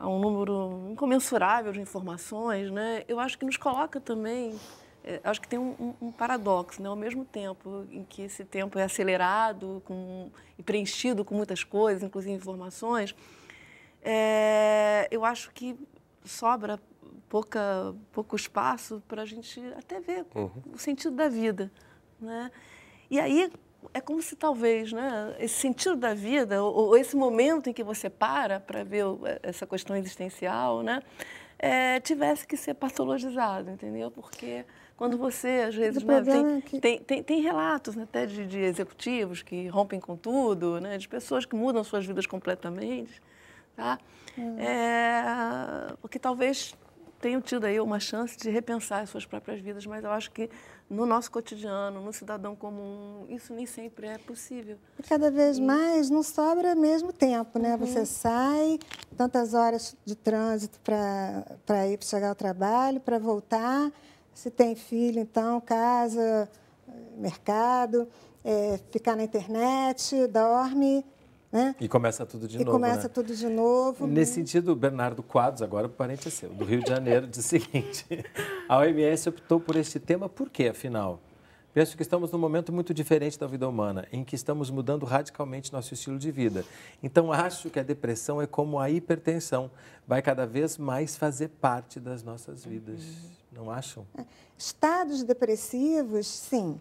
a um número incomensurável de informações, né? Eu acho que nos coloca também é, acho que tem um, um, paradoxo, né? Ao mesmo tempo em que esse tempo é acelerado com, e preenchido com muitas coisas, inclusive informações, é, eu acho que sobra pouca, pouco espaço para a gente até ver uhum. o sentido da vida, né? E aí, é como se talvez né, esse sentido da vida, ou, ou esse momento em que você para para ver é, essa questão existencial, né, é, tivesse que ser patologizado, entendeu? Porque quando você, às vezes, né, tem, é que... tem, tem, tem, relatos né, até de, de, executivos que rompem com tudo, né, de pessoas que mudam suas vidas completamente, tá? Hum. É, porque talvez tenham tido aí uma chance de repensar as suas próprias vidas, mas eu acho que no nosso cotidiano, no cidadão comum, isso nem sempre é possível. E cada vez e... mais não sobra mesmo tempo, né? Uhum. Você sai, tantas horas de trânsito para ir, para chegar ao trabalho, para voltar. Se tem filho, então, casa, mercado, é, ficar na internet, dorme, né? E começa tudo de e novo. E começa né? tudo de novo. Nesse né? sentido, Bernardo Quadros, agora o parente seu, do Rio de Janeiro, diz o seguinte: a OMS optou por este tema por quê, afinal? Penso que estamos num momento muito diferente da vida humana, em que estamos mudando radicalmente nosso estilo de vida. Então, acho que a depressão é como a hipertensão, vai cada vez mais fazer parte das nossas vidas. Uhum. Não acham? É. Estados depressivos, sim.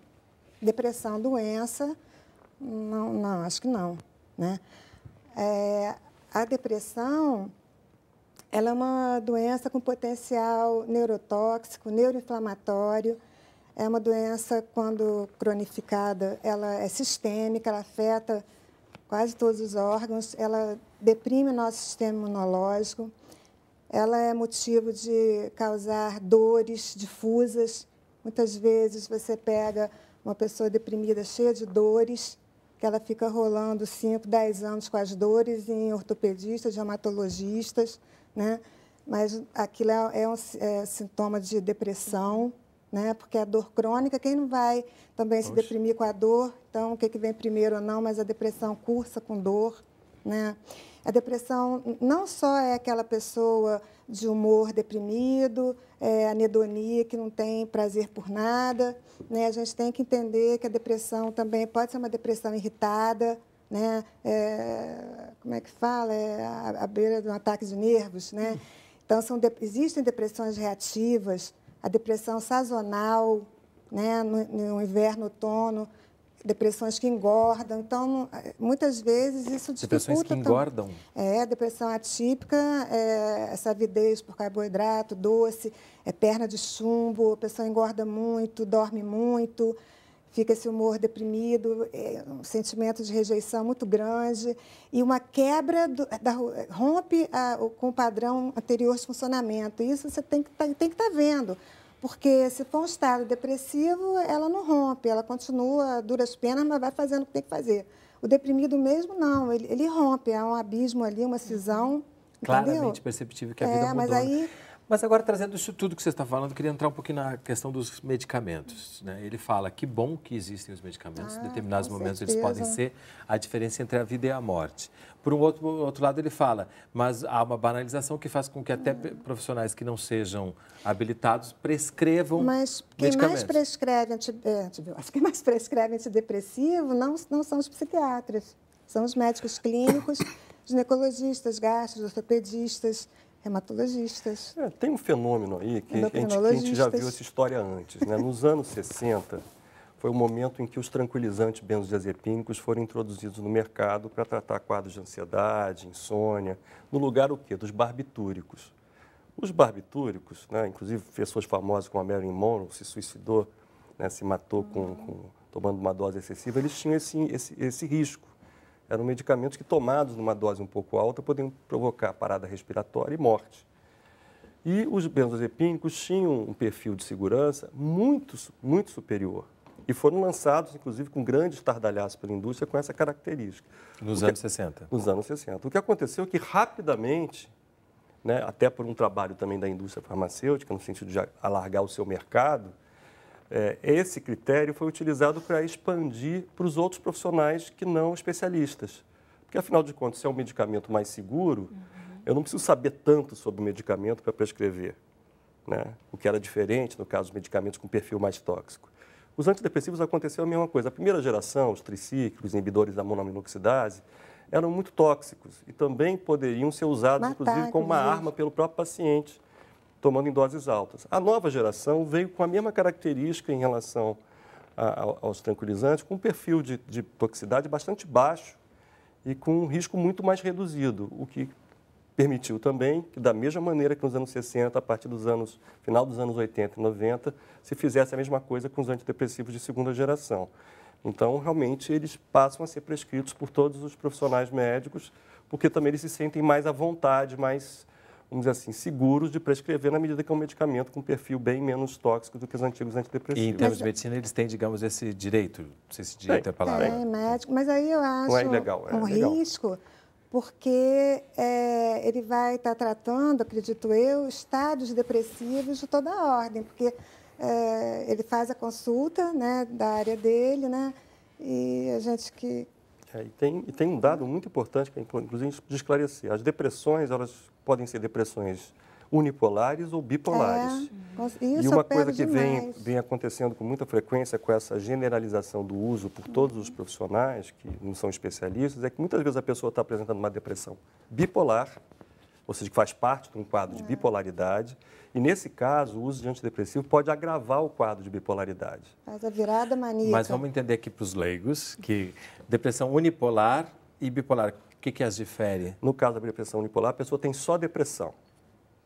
Depressão, doença, não, não acho que não. Né? É, a depressão ela é uma doença com potencial neurotóxico, neuroinflamatório. É uma doença, quando cronificada, ela é sistêmica, ela afeta quase todos os órgãos, ela deprime o nosso sistema imunológico, ela é motivo de causar dores difusas. Muitas vezes você pega uma pessoa deprimida, cheia de dores, que ela fica rolando 5, 10 anos com as dores em ortopedistas, dermatologistas, né? Mas aquilo é, é um é, sintoma de depressão, né? Porque a dor crônica, quem não vai também Oxe. se deprimir com a dor? Então, o que, que vem primeiro ou não, mas a depressão cursa com dor, né? A depressão não só é aquela pessoa de humor deprimido, é, anedonia que não tem prazer por nada. Né? A gente tem que entender que a depressão também pode ser uma depressão irritada, né? É, como é que fala? É a, a beira de um ataque de nervos, né? Então são de, existem depressões reativas, a depressão sazonal, né? No, no inverno, outono, depressões que engordam. Então, eh, muitas vezes isso dificulta. Depressões que engordam? É, depressão atípica, é, essa avidez por carboidrato, doce, é perna de chumbo, a pessoa engorda muito, dorme muito, fica esse humor deprimido, é um sentimento de rejeição muito grande e uma quebra, do, da, rompe a, com o padrão anterior de funcionamento. Isso você tem que tá, estar tá vendo porque se for um estado depressivo, ela não rompe, ela continua duras penas, mas vai fazendo o que tem que fazer. O deprimido mesmo, não, ele, ele rompe, há é um abismo ali, uma cisão. Uhum. Claramente entendeu? perceptível que a é, vida mudou. Mas né? aí, mas agora, trazendo isso tudo que você está falando, eu queria entrar um pouquinho na questão dos medicamentos. Né? Ele fala que bom que existem os medicamentos, ah, em determinados momentos certeza. eles podem ser a diferença entre a vida e a morte. Por um outro, outro lado, ele fala, mas há uma banalização que faz com que até hum. profissionais que não sejam habilitados prescrevam mas quem medicamentos. Mais prescreve é, quem mais prescreve antidepressivo não, não são os psiquiatras, são os médicos clínicos, ginecologistas, gastros, ortopedistas hematologistas. É, tem um fenômeno aí que a gente, a gente, já viu essa história antes. Né? Nos anos 60, foi o momento em que os tranquilizantes benzodiazepínicos foram introduzidos no mercado para tratar quadros de ansiedade, insônia, no lugar o quê? Dos barbitúricos. Os barbitúricos, né, inclusive pessoas famosas como a Marilyn Monroe, se suicidou, né, se matou com, com, tomando uma dose excessiva, eles tinham esse, esse, esse risco eram medicamentos que, tomados numa dose um pouco alta, podiam provocar parada respiratória e morte. E os benzodiazepínicos tinham um perfil de segurança muito, muito superior. E foram lançados, inclusive, com grandes estardalhaço pela indústria com essa característica. Nos que, anos 60. Nos anos 60. O que aconteceu é que, rapidamente, né, até por um trabalho também da indústria farmacêutica, no sentido de alargar o seu mercado, é, esse critério foi utilizado para expandir para os outros profissionais que não especialistas. Porque, afinal de contas, se é um medicamento mais seguro, uhum. eu não preciso saber tanto sobre o medicamento para prescrever. Né? O que era diferente no caso dos medicamentos com perfil mais tóxico. Os antidepressivos aconteceu a mesma coisa. A primeira geração, os tricíclicos, inibidores da monoaminoxidase, eram muito tóxicos e também poderiam ser usados, Matar, inclusive, como uma arma pelo próprio paciente tomando em doses altas. A nova geração veio com a mesma característica em relação a, a, aos tranquilizantes, com um perfil de, de toxicidade bastante baixo e com um risco muito mais reduzido, o que permitiu também que, da mesma maneira que nos anos 60, a partir dos anos, final dos anos 80 e 90, se fizesse a mesma coisa com os antidepressivos de segunda geração. Então, realmente, eles passam a ser prescritos por todos os profissionais médicos, porque também eles se sentem mais à vontade, mais vamos dizer assim, seguros de prescrever na medida que é um medicamento com perfil bem menos tóxico do que os antigos antidepressivos. E em termos mas, de é- medicina, eles têm, digamos, esse direito, não sei se direito é a palavra. É, médico, mas aí eu é acho é ilegal, é um legal. risco, porque é, ele vai estar tá tratando, acredito eu, estados depressivos de toda a ordem, porque é, ele faz a consulta né, da área dele, né, e a gente que é, e, tem, e tem um dado muito importante, que é inclusive de esclarecer. As depressões, elas podem ser depressões unipolares ou bipolares. É, e uma coisa que vem, vem acontecendo com muita frequência com essa generalização do uso por todos os profissionais que não são especialistas é que muitas vezes a pessoa está apresentando uma depressão bipolar, ou seja, que faz parte de um quadro de é. bipolaridade, e nesse caso, o uso de antidepressivo pode agravar o quadro de bipolaridade. Mas a virada maníaca. Mas vamos entender aqui para os leigos que depressão unipolar e bipolar, o que, que as difere? No caso da depressão unipolar, a pessoa tem só depressão.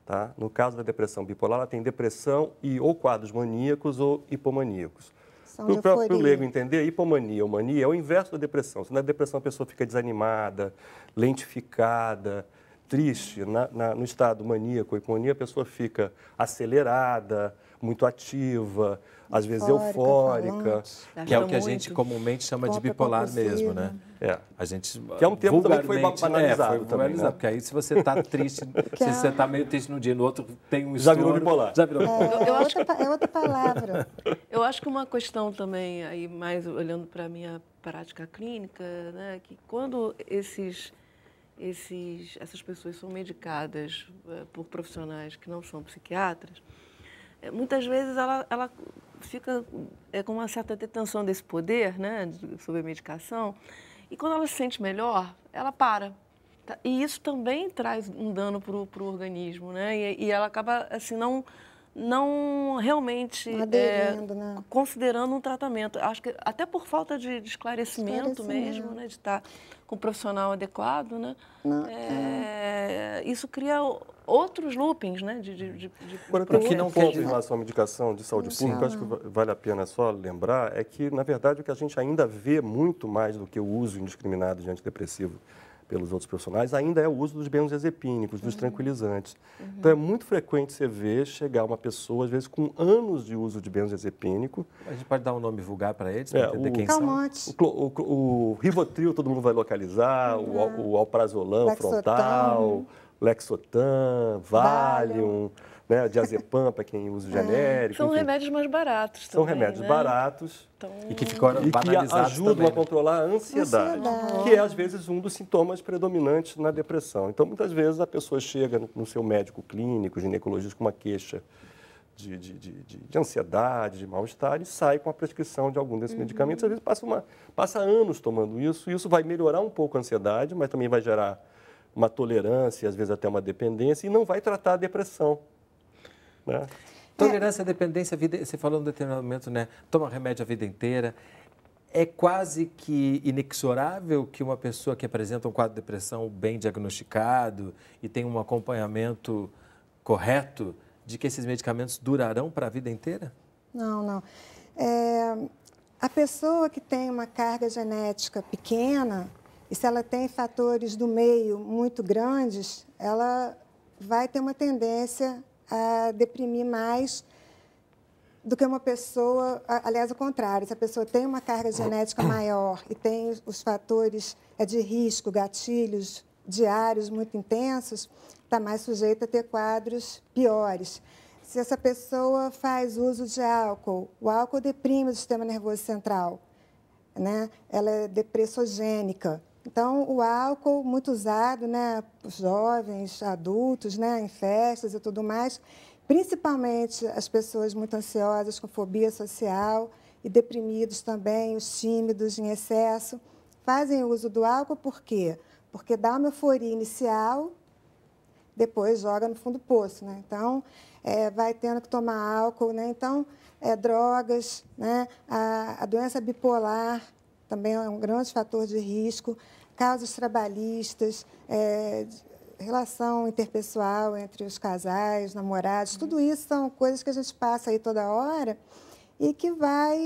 Tá? No caso da depressão bipolar, ela tem depressão e ou quadros maníacos ou hipomaníacos. Para o próprio leigo entender, hipomania ou mania é o inverso da depressão. Se na depressão a pessoa fica desanimada, lentificada, triste, na, na, no estado maníaco, hiponia, a pessoa fica acelerada, muito ativa, às vezes eufórica. Falante. Que é o que a gente comumente chama de bipolar mesmo, né? É. A gente, que é um termo que foi banalizado. É, né, foi também, né? Porque aí se você está triste, se você está meio triste no dia e no outro tem um Já virou bipolar. Já virou é, bipolar. É, eu, acho, é outra palavra. Eu acho que uma questão também, aí mais olhando para a minha prática clínica, né, que quando esses esses, essas pessoas são medicadas eh, por profissionais que não são psiquiatras, eh, muitas vezes ela, ela fica é, com uma certa detenção desse poder, né, sobre a medicação, e quando ela se sente melhor, ela para. Tá, e isso também traz um dano para o organismo, né? E, e ela acaba, assim, não não realmente é, Aderindo, é, né? considerando um tratamento. Acho que até por falta de, de esclarecimento, esclarecimento, mesmo, né, de estar tá com o profissional adequado, né, não, é, é. isso cria outros loopings, né, de, de, de, de Agora, para quem não compra em relação à medicação de saúde não pública, acho que vale a pena só lembrar é que, na verdade, o que a gente ainda vê muito mais do que o uso indiscriminado de antidepressivo pelos outros profissionais ainda é o uso dos benzodiazepínicos, dos uhum. tranquilizantes. Uhum. Então é muito frequente você ver chegar uma pessoa, às vezes com anos de uso de benzodiazepínico. A gente pode dar um nome vulgar para eles, para é, entender o, quem calmante. são? O, o, o, Rivotril todo mundo vai localizar, uhum. o, o alprazolam Lexotan. frontal, Lexotan, Valium. Valium né? diazepam para quem usa o é, genérico. São enfim. remédios mais baratos São remédios né? baratos então... e que ficam e que ajudam também, a né? controlar a ansiedade, ansiedade, que é às vezes um dos sintomas predominantes na depressão. Então, muitas vezes a pessoa chega no seu médico clínico, ginecologista com uma queixa de, de, de, de, ansiedade, de mal-estar e sai com a prescrição de algum desses uhum. medicamentos. Às vezes passa, uma, passa anos tomando isso, e isso vai melhorar um pouco a ansiedade, mas também vai gerar uma tolerância, às vezes até uma dependência, e não vai tratar a depressão. Né? Tolerância à dependência, vida, você falou no determinado momento, né? Toma remédio a vida inteira. É quase que inexorável que uma pessoa que apresenta um quadro de depressão bem diagnosticado e tem um acompanhamento correto, de que esses medicamentos durarão para a vida inteira? Não, não. É, a pessoa que tem uma carga genética pequena, e se ela tem fatores do meio muito grandes, ela vai ter uma tendência a deprimir mais do que uma pessoa, aliás, o contrário, se a pessoa tem uma carga genética maior e tem os fatores é, de risco, gatilhos diários muito intensos, está mais sujeita a ter quadros piores. Se essa pessoa faz uso de álcool, o álcool deprime o sistema nervoso central, né? ela é depressogênica. Então, o álcool, muito usado, né, jovens, adultos, né, em festas e tudo mais, principalmente as pessoas muito ansiosas, com fobia social e deprimidos também, os tímidos em excesso, fazem uso do álcool por quê? Porque dá uma euforia inicial, depois joga no fundo do poço, né? Então, é, vai tendo que tomar álcool, né? Então, é, drogas, né? A, a doença bipolar também é um grande fator de risco, casos trabalhistas, é, relação interpessoal entre os casais, namorados, tudo uhum. isso são coisas que a gente passa aí toda hora e que vai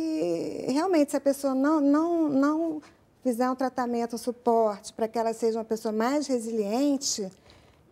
realmente se a pessoa não não não fizer um tratamento, um suporte para que ela seja uma pessoa mais resiliente,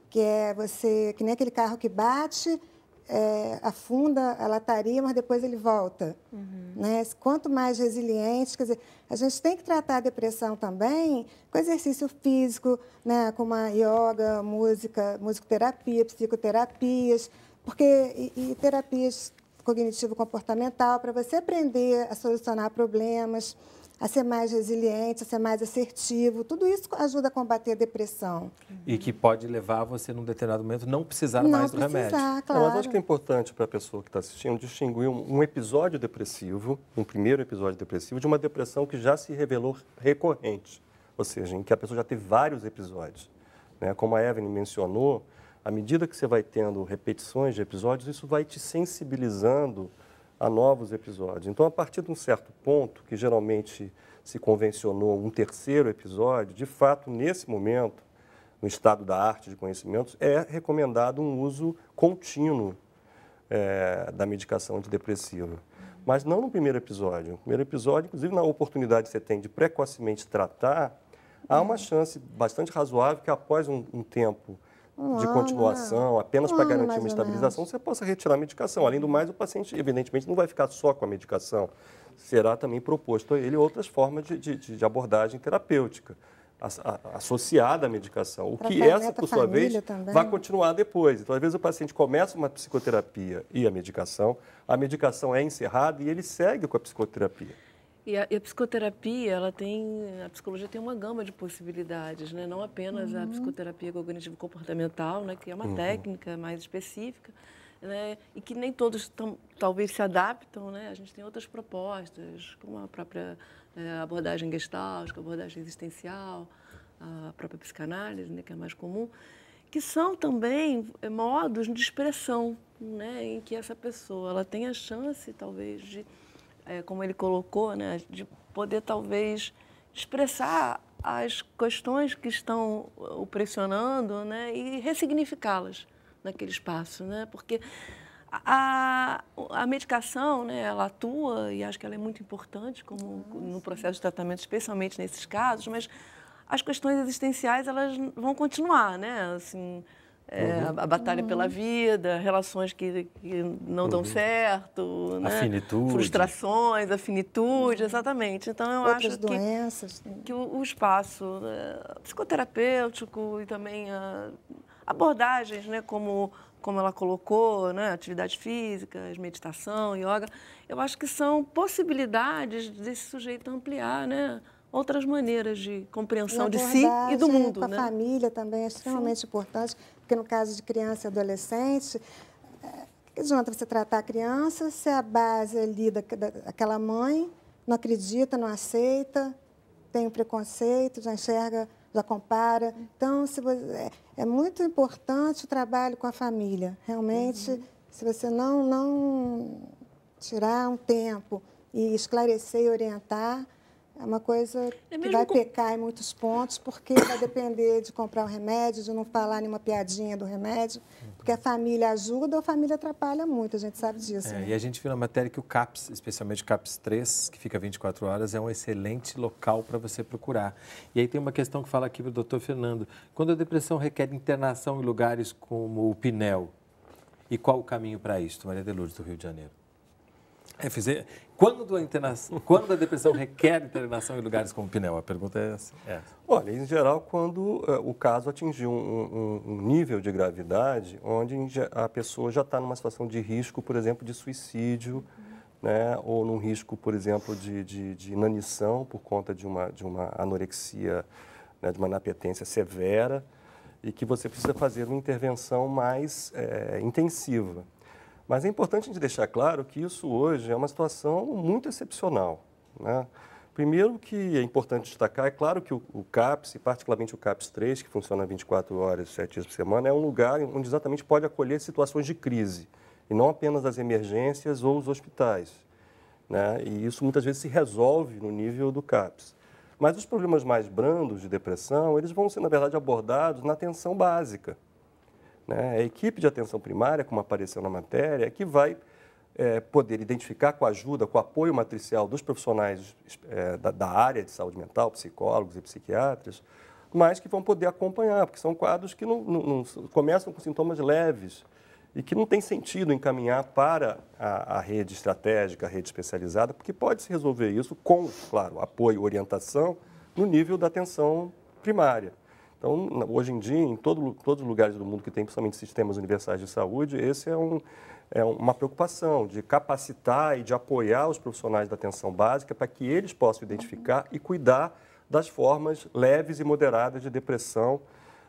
que é você que nem aquele carro que bate, é, afunda a lataria, mas depois ele volta. Uhum. Né? Quanto mais resiliente, quer dizer, a gente tem que tratar a depressão também com exercício físico, né? com uma yoga, música, musicoterapia, psicoterapias, porque e, e terapias cognitivo-comportamental para você aprender a solucionar problemas a ser mais resiliente, a ser mais assertivo. Tudo isso ajuda a combater a depressão. E que pode levar você, num determinado momento, não precisar não mais precisar, do remédio. Claro. Não, mas acho que é importante para a pessoa que está assistindo distinguir um, um, episódio depressivo, um primeiro episódio depressivo, de uma depressão que já se revelou recorrente, ou seja, em que a pessoa já teve vários episódios. Né? Como a Evelyn mencionou, à medida que você vai tendo repetições de episódios, isso vai te sensibilizando a novos episódios. Então, a partir de um certo ponto, que geralmente se convencionou um terceiro episódio, de fato, nesse momento, no estado da arte de conhecimentos, é recomendado um uso contínuo é, da medicação antidepressiva. Mas não no primeiro episódio. No primeiro episódio, inclusive na oportunidade que você tem de precocemente tratar, há uma chance bastante razoável que após um, um tempo de continuação, apenas para ah, garantir uma estabilização, você possa retirar a medicação. Além do mais, o paciente, evidentemente, não vai ficar só com a medicação. Será também proposto a ele outras formas de, de, de abordagem terapêutica associada à medicação, o que essa, por sua vez, também. vai continuar depois. Então, às vezes, o paciente começa uma psicoterapia e a medicação, a medicação é encerrada e ele segue com a psicoterapia. E a, e a, psicoterapia, ela tem, a psicologia tem uma gama de possibilidades, né? Não apenas uhum. a psicoterapia cognitivo-comportamental, né? Que é uma uhum. técnica mais específica, né? E que nem todos tão, talvez se adaptam, né? A gente tem outras propostas, como a própria é, abordagem gestáltica, abordagem existencial, a própria psicanálise, né? Que é mais comum, que são também eh, modos de expressão, né? Em que essa pessoa, ela tem a chance, talvez, de é, como ele colocou, né, de poder talvez expressar as questões que estão o pressionando né, e ressignificá-las naquele espaço, né? Porque a, a medicação, né, ela atua e acho que ela é muito importante como ah, no processo de tratamento, especialmente nesses casos, mas as questões existenciais elas vão continuar, né? Assim, é, uhum. a, a, batalha uhum. pela vida, relações que, que não uhum. dão certo, né? frustrações, afinitude, exatamente. Então eu Outras acho doenças, que, que o, o espaço né? psicoterapêutico e também abordagens, né, como como ela colocou, né, atividades físicas, meditação, yoga, eu acho que são possibilidades desse sujeito ampliar, né, outras maneiras de compreensão de si e do mundo. Com a né? família também é extremamente Sim. importante. Porque no caso de criança e adolescente, é, que adianta você tratar a criança se a base ali da, daquela mãe não acredita, não aceita, tem um preconceito, já enxerga, já compara. Então, se você, é, é muito importante o trabalho com a família. Realmente, uhum. se você não, não tirar um tempo e esclarecer e orientar, é uma coisa é que vai com... pecar em muitos pontos, porque vai depender de comprar o um remédio, de não falar nenhuma piadinha do remédio, porque a família ajuda ou a família atrapalha muito, a gente sabe disso. É, né? E a gente viu na matéria que o CAPS, especialmente o CAPS 3, que fica 24 horas, é um excelente local para você procurar. E aí tem uma questão que fala aqui para o doutor Fernando. Quando a depressão requer internação em lugares como o Pinel, e qual o caminho para isso, Maria de Lourdes, do Rio de Janeiro? É, quando a, internação, quando a depressão requer internação em lugares como Pinel? A pergunta é essa. É. Olha, em geral, quando uh, o caso atingiu um, um, um, nível de gravidade onde a pessoa já está numa situação de risco, por exemplo, de suicídio, né, ou num risco, por exemplo, de, de, de inanição por conta de uma, de uma anorexia, né, de uma inapetência severa, e que você precisa fazer uma intervenção mais é, intensiva. Mas é importante a gente deixar claro que isso hoje é uma situação muito excepcional. Né? Primeiro que é importante destacar, é claro que o, o CAPS, e particularmente o CAPS 3, que funciona 24 horas, 7 dias por semana, é um lugar onde exatamente pode acolher situações de crise, e não apenas as emergências ou os hospitais. Né? E isso muitas vezes se resolve no nível do CAPS. Mas os problemas mais brandos de depressão, eles vão ser, na verdade, abordados na atenção básica, né? É a equipe de atenção primária, como apareceu na matéria, que vai é, poder identificar com a ajuda, com o apoio matricial dos profissionais é, da, da, área de saúde mental, psicólogos e psiquiatras, mas que vão poder acompanhar, porque são quadros que não, não, não começam com sintomas leves e que não tem sentido encaminhar para a, a, rede estratégica, a rede especializada, porque pode se resolver isso com, claro, apoio, orientação no nível da atenção primária. Então, hoje em dia, em todo, todos os lugares do mundo que tem, principalmente sistemas universais de saúde, esse é, um, é uma preocupação de capacitar e de apoiar os profissionais da atenção básica para que eles possam identificar e cuidar das formas leves e moderadas de depressão,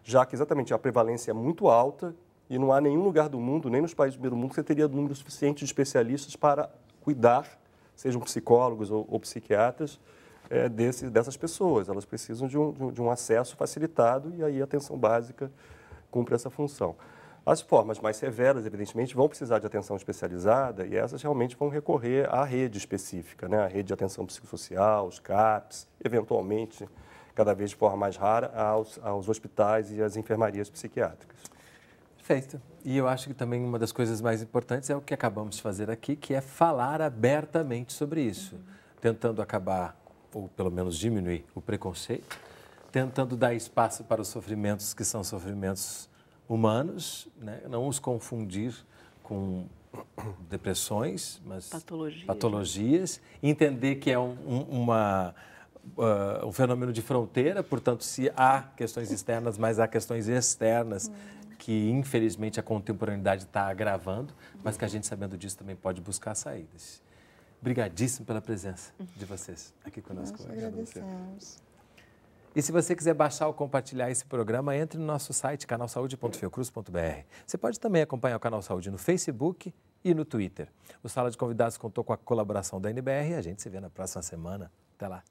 já que exatamente a prevalência é muito alta e não há nenhum lugar do mundo, nem nos países do primeiro mundo, que você teria número suficiente de especialistas para cuidar, sejam psicólogos ou, ou psiquiatras, é, desse, dessas pessoas. Elas precisam de um, de um acesso facilitado e aí a atenção básica cumpre essa função. As formas mais severas, evidentemente, vão precisar de atenção especializada e essas realmente vão recorrer à rede específica, né? a rede de atenção psicossocial, os CAPs, eventualmente, cada vez de forma mais rara, aos, aos hospitais e às enfermarias psiquiátricas. Perfeito. E eu acho que também uma das coisas mais importantes é o que acabamos de fazer aqui, que é falar abertamente sobre isso, tentando acabar ou pelo menos diminuir o preconceito, tentando dar espaço para os sofrimentos que são sofrimentos humanos, né? não os confundir com depressões, mas patologias, né? patologias entender que é um, um, uma, uh, um fenômeno de fronteira, portanto, se há questões externas, mas há questões externas hum. que, infelizmente, a contemporaneidade está agravando, mas que a gente, sabendo disso, também pode buscar saídas. Obrigadíssimo pela presença de vocês aqui conosco. Nós agradecemos. E se você quiser baixar ou compartilhar esse programa, entre no nosso site canalsaude.fiocruz.br. Você pode também acompanhar o Canal Saúde no Facebook e no Twitter. O Sala de Convidados contou com a colaboração da NBR e a gente se vê na próxima semana. Até lá.